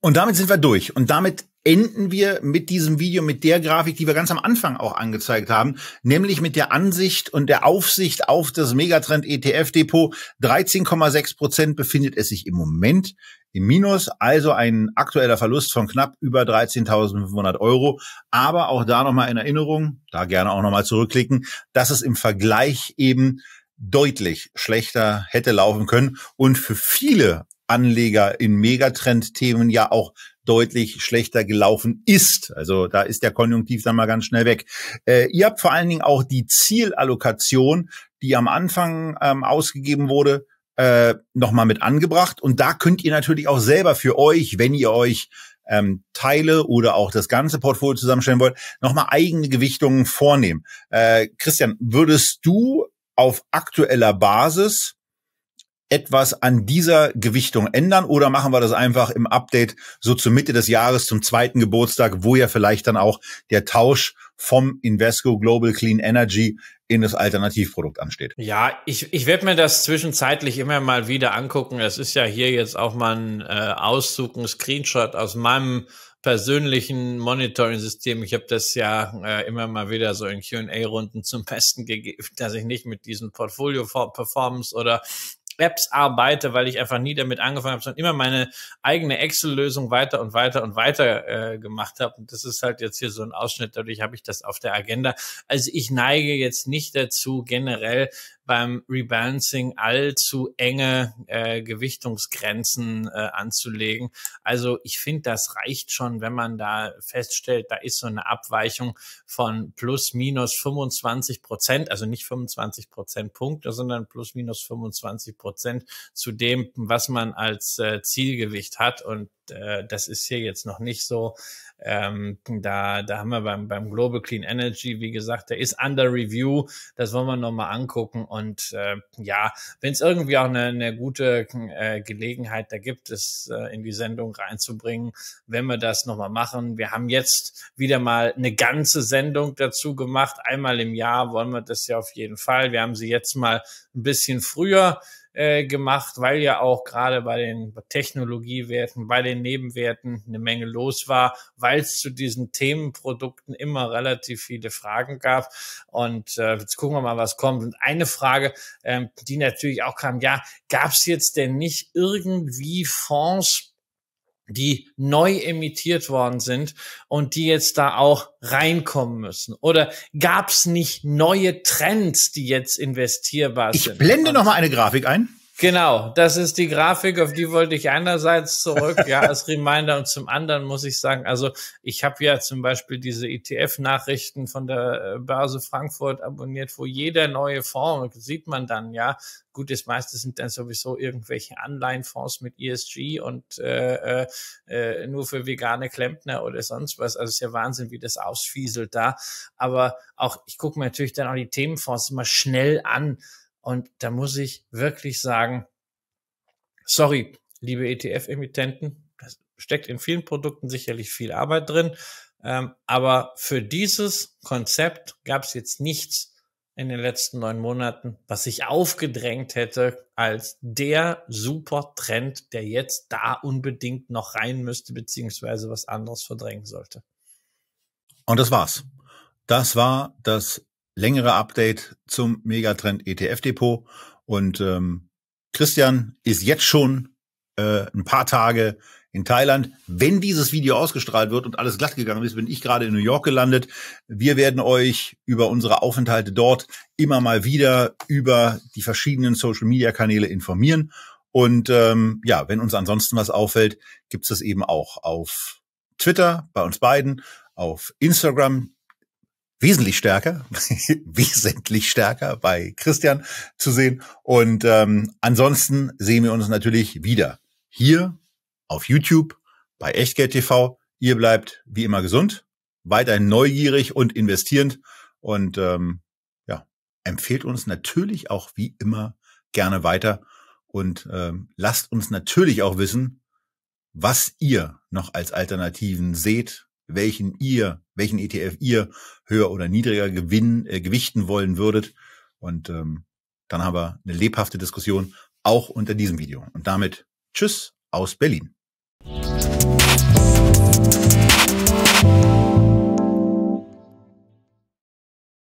Und damit sind wir durch. Und damit enden wir mit diesem Video, mit der Grafik, die wir ganz am Anfang auch angezeigt haben, nämlich mit der Ansicht und der Aufsicht auf das Megatrend ETF Depot. 13,6 Prozent befindet es sich im Moment im Minus, also ein aktueller Verlust von knapp über 13.500 Euro. Aber auch da nochmal in Erinnerung, da gerne auch nochmal zurückklicken, dass es im Vergleich eben deutlich schlechter hätte laufen können und für viele Anleger in Megatrendthemen ja auch deutlich schlechter gelaufen ist. Also da ist der Konjunktiv dann mal ganz schnell weg. Äh, ihr habt vor allen Dingen auch die Zielallokation, die am Anfang ähm, ausgegeben wurde, äh, nochmal mit angebracht. Und da könnt ihr natürlich auch selber für euch, wenn ihr euch ähm, Teile oder auch das ganze Portfolio zusammenstellen wollt, nochmal eigene Gewichtungen vornehmen. Äh, Christian, würdest du auf aktueller Basis etwas an dieser Gewichtung ändern oder machen wir das einfach im Update so zur Mitte des Jahres zum zweiten Geburtstag, wo ja vielleicht dann auch der Tausch vom Invesco Global Clean Energy in das Alternativprodukt ansteht. Ja, ich, ich werde mir das zwischenzeitlich immer mal wieder angucken. Das ist ja hier jetzt auch mal ein äh, Auszug, ein Screenshot aus meinem persönlichen Monitoring-System. Ich habe das ja äh, immer mal wieder so in QA-Runden zum Besten gegeben, [LAUGHS] dass ich nicht mit diesen Portfolio-Performance oder Krebs arbeite, weil ich einfach nie damit angefangen habe, sondern immer meine eigene Excel-Lösung weiter und weiter und weiter äh, gemacht habe. Und das ist halt jetzt hier so ein Ausschnitt, dadurch habe ich das auf der Agenda. Also ich neige jetzt nicht dazu, generell beim Rebalancing allzu enge äh, Gewichtungsgrenzen äh, anzulegen. Also ich finde, das reicht schon, wenn man da feststellt, da ist so eine Abweichung von plus minus 25 Prozent, also nicht 25 Prozent Punkte, sondern plus minus 25 Prozent. Prozent zu dem, was man als äh, Zielgewicht hat. Und äh, das ist hier jetzt noch nicht so. Ähm, da, da haben wir beim, beim Global Clean Energy, wie gesagt, der ist under review. Das wollen wir nochmal angucken. Und äh, ja, wenn es irgendwie auch eine, eine gute äh, Gelegenheit da gibt, es äh, in die Sendung reinzubringen, wenn wir das nochmal machen. Wir haben jetzt wieder mal eine ganze Sendung dazu gemacht. Einmal im Jahr wollen wir das ja auf jeden Fall. Wir haben sie jetzt mal ein bisschen früher äh, gemacht, weil ja auch gerade bei den Technologiewerten, bei den Nebenwerten eine Menge los war, weil es zu diesen Themenprodukten immer relativ viele Fragen gab. Und äh, jetzt gucken wir mal, was kommt. Und eine Frage, ähm, die natürlich auch kam, ja, gab es jetzt denn nicht irgendwie Fonds, die neu emittiert worden sind und die jetzt da auch reinkommen müssen? Oder gab es nicht neue Trends, die jetzt investierbar ich sind? Ich blende nochmal eine Grafik ein. Genau, das ist die Grafik, auf die wollte ich einerseits zurück, ja, [LAUGHS] als Reminder und zum anderen muss ich sagen, also ich habe ja zum Beispiel diese ETF-Nachrichten von der äh, Börse Frankfurt abonniert, wo jeder neue Fonds, sieht man dann, ja, gut das meiste sind dann sowieso irgendwelche Anleihenfonds mit ESG und äh, äh, äh, nur für vegane Klempner oder sonst was. Also ist ja Wahnsinn, wie das ausfieselt da. Aber auch, ich gucke mir natürlich dann auch die Themenfonds immer schnell an und da muss ich wirklich sagen, sorry, liebe ETF-Emittenten, das steckt in vielen Produkten sicherlich viel Arbeit drin. Ähm, aber für dieses Konzept gab es jetzt nichts in den letzten neun Monaten, was sich aufgedrängt hätte als der super Trend, der jetzt da unbedingt noch rein müsste, beziehungsweise was anderes verdrängen sollte. Und das war's. Das war das längere Update zum Megatrend ETF Depot. Und ähm, Christian ist jetzt schon äh, ein paar Tage in Thailand. Wenn dieses Video ausgestrahlt wird und alles glatt gegangen ist, bin ich gerade in New York gelandet. Wir werden euch über unsere Aufenthalte dort immer mal wieder über die verschiedenen Social-Media-Kanäle informieren. Und ähm, ja, wenn uns ansonsten was auffällt, gibt's das eben auch auf Twitter bei uns beiden, auf Instagram wesentlich stärker, [LAUGHS] wesentlich stärker bei Christian zu sehen. Und ähm, ansonsten sehen wir uns natürlich wieder hier auf YouTube bei Echtgeld TV. Ihr bleibt wie immer gesund, weiterhin neugierig und investierend und ähm, ja, empfehlt uns natürlich auch wie immer gerne weiter und ähm, lasst uns natürlich auch wissen, was ihr noch als Alternativen seht, welchen ihr, welchen ETF ihr höher oder niedriger gewinnen, äh, gewichten wollen würdet. Und ähm, dann haben wir eine lebhafte Diskussion auch unter diesem Video. Und damit Tschüss aus Berlin.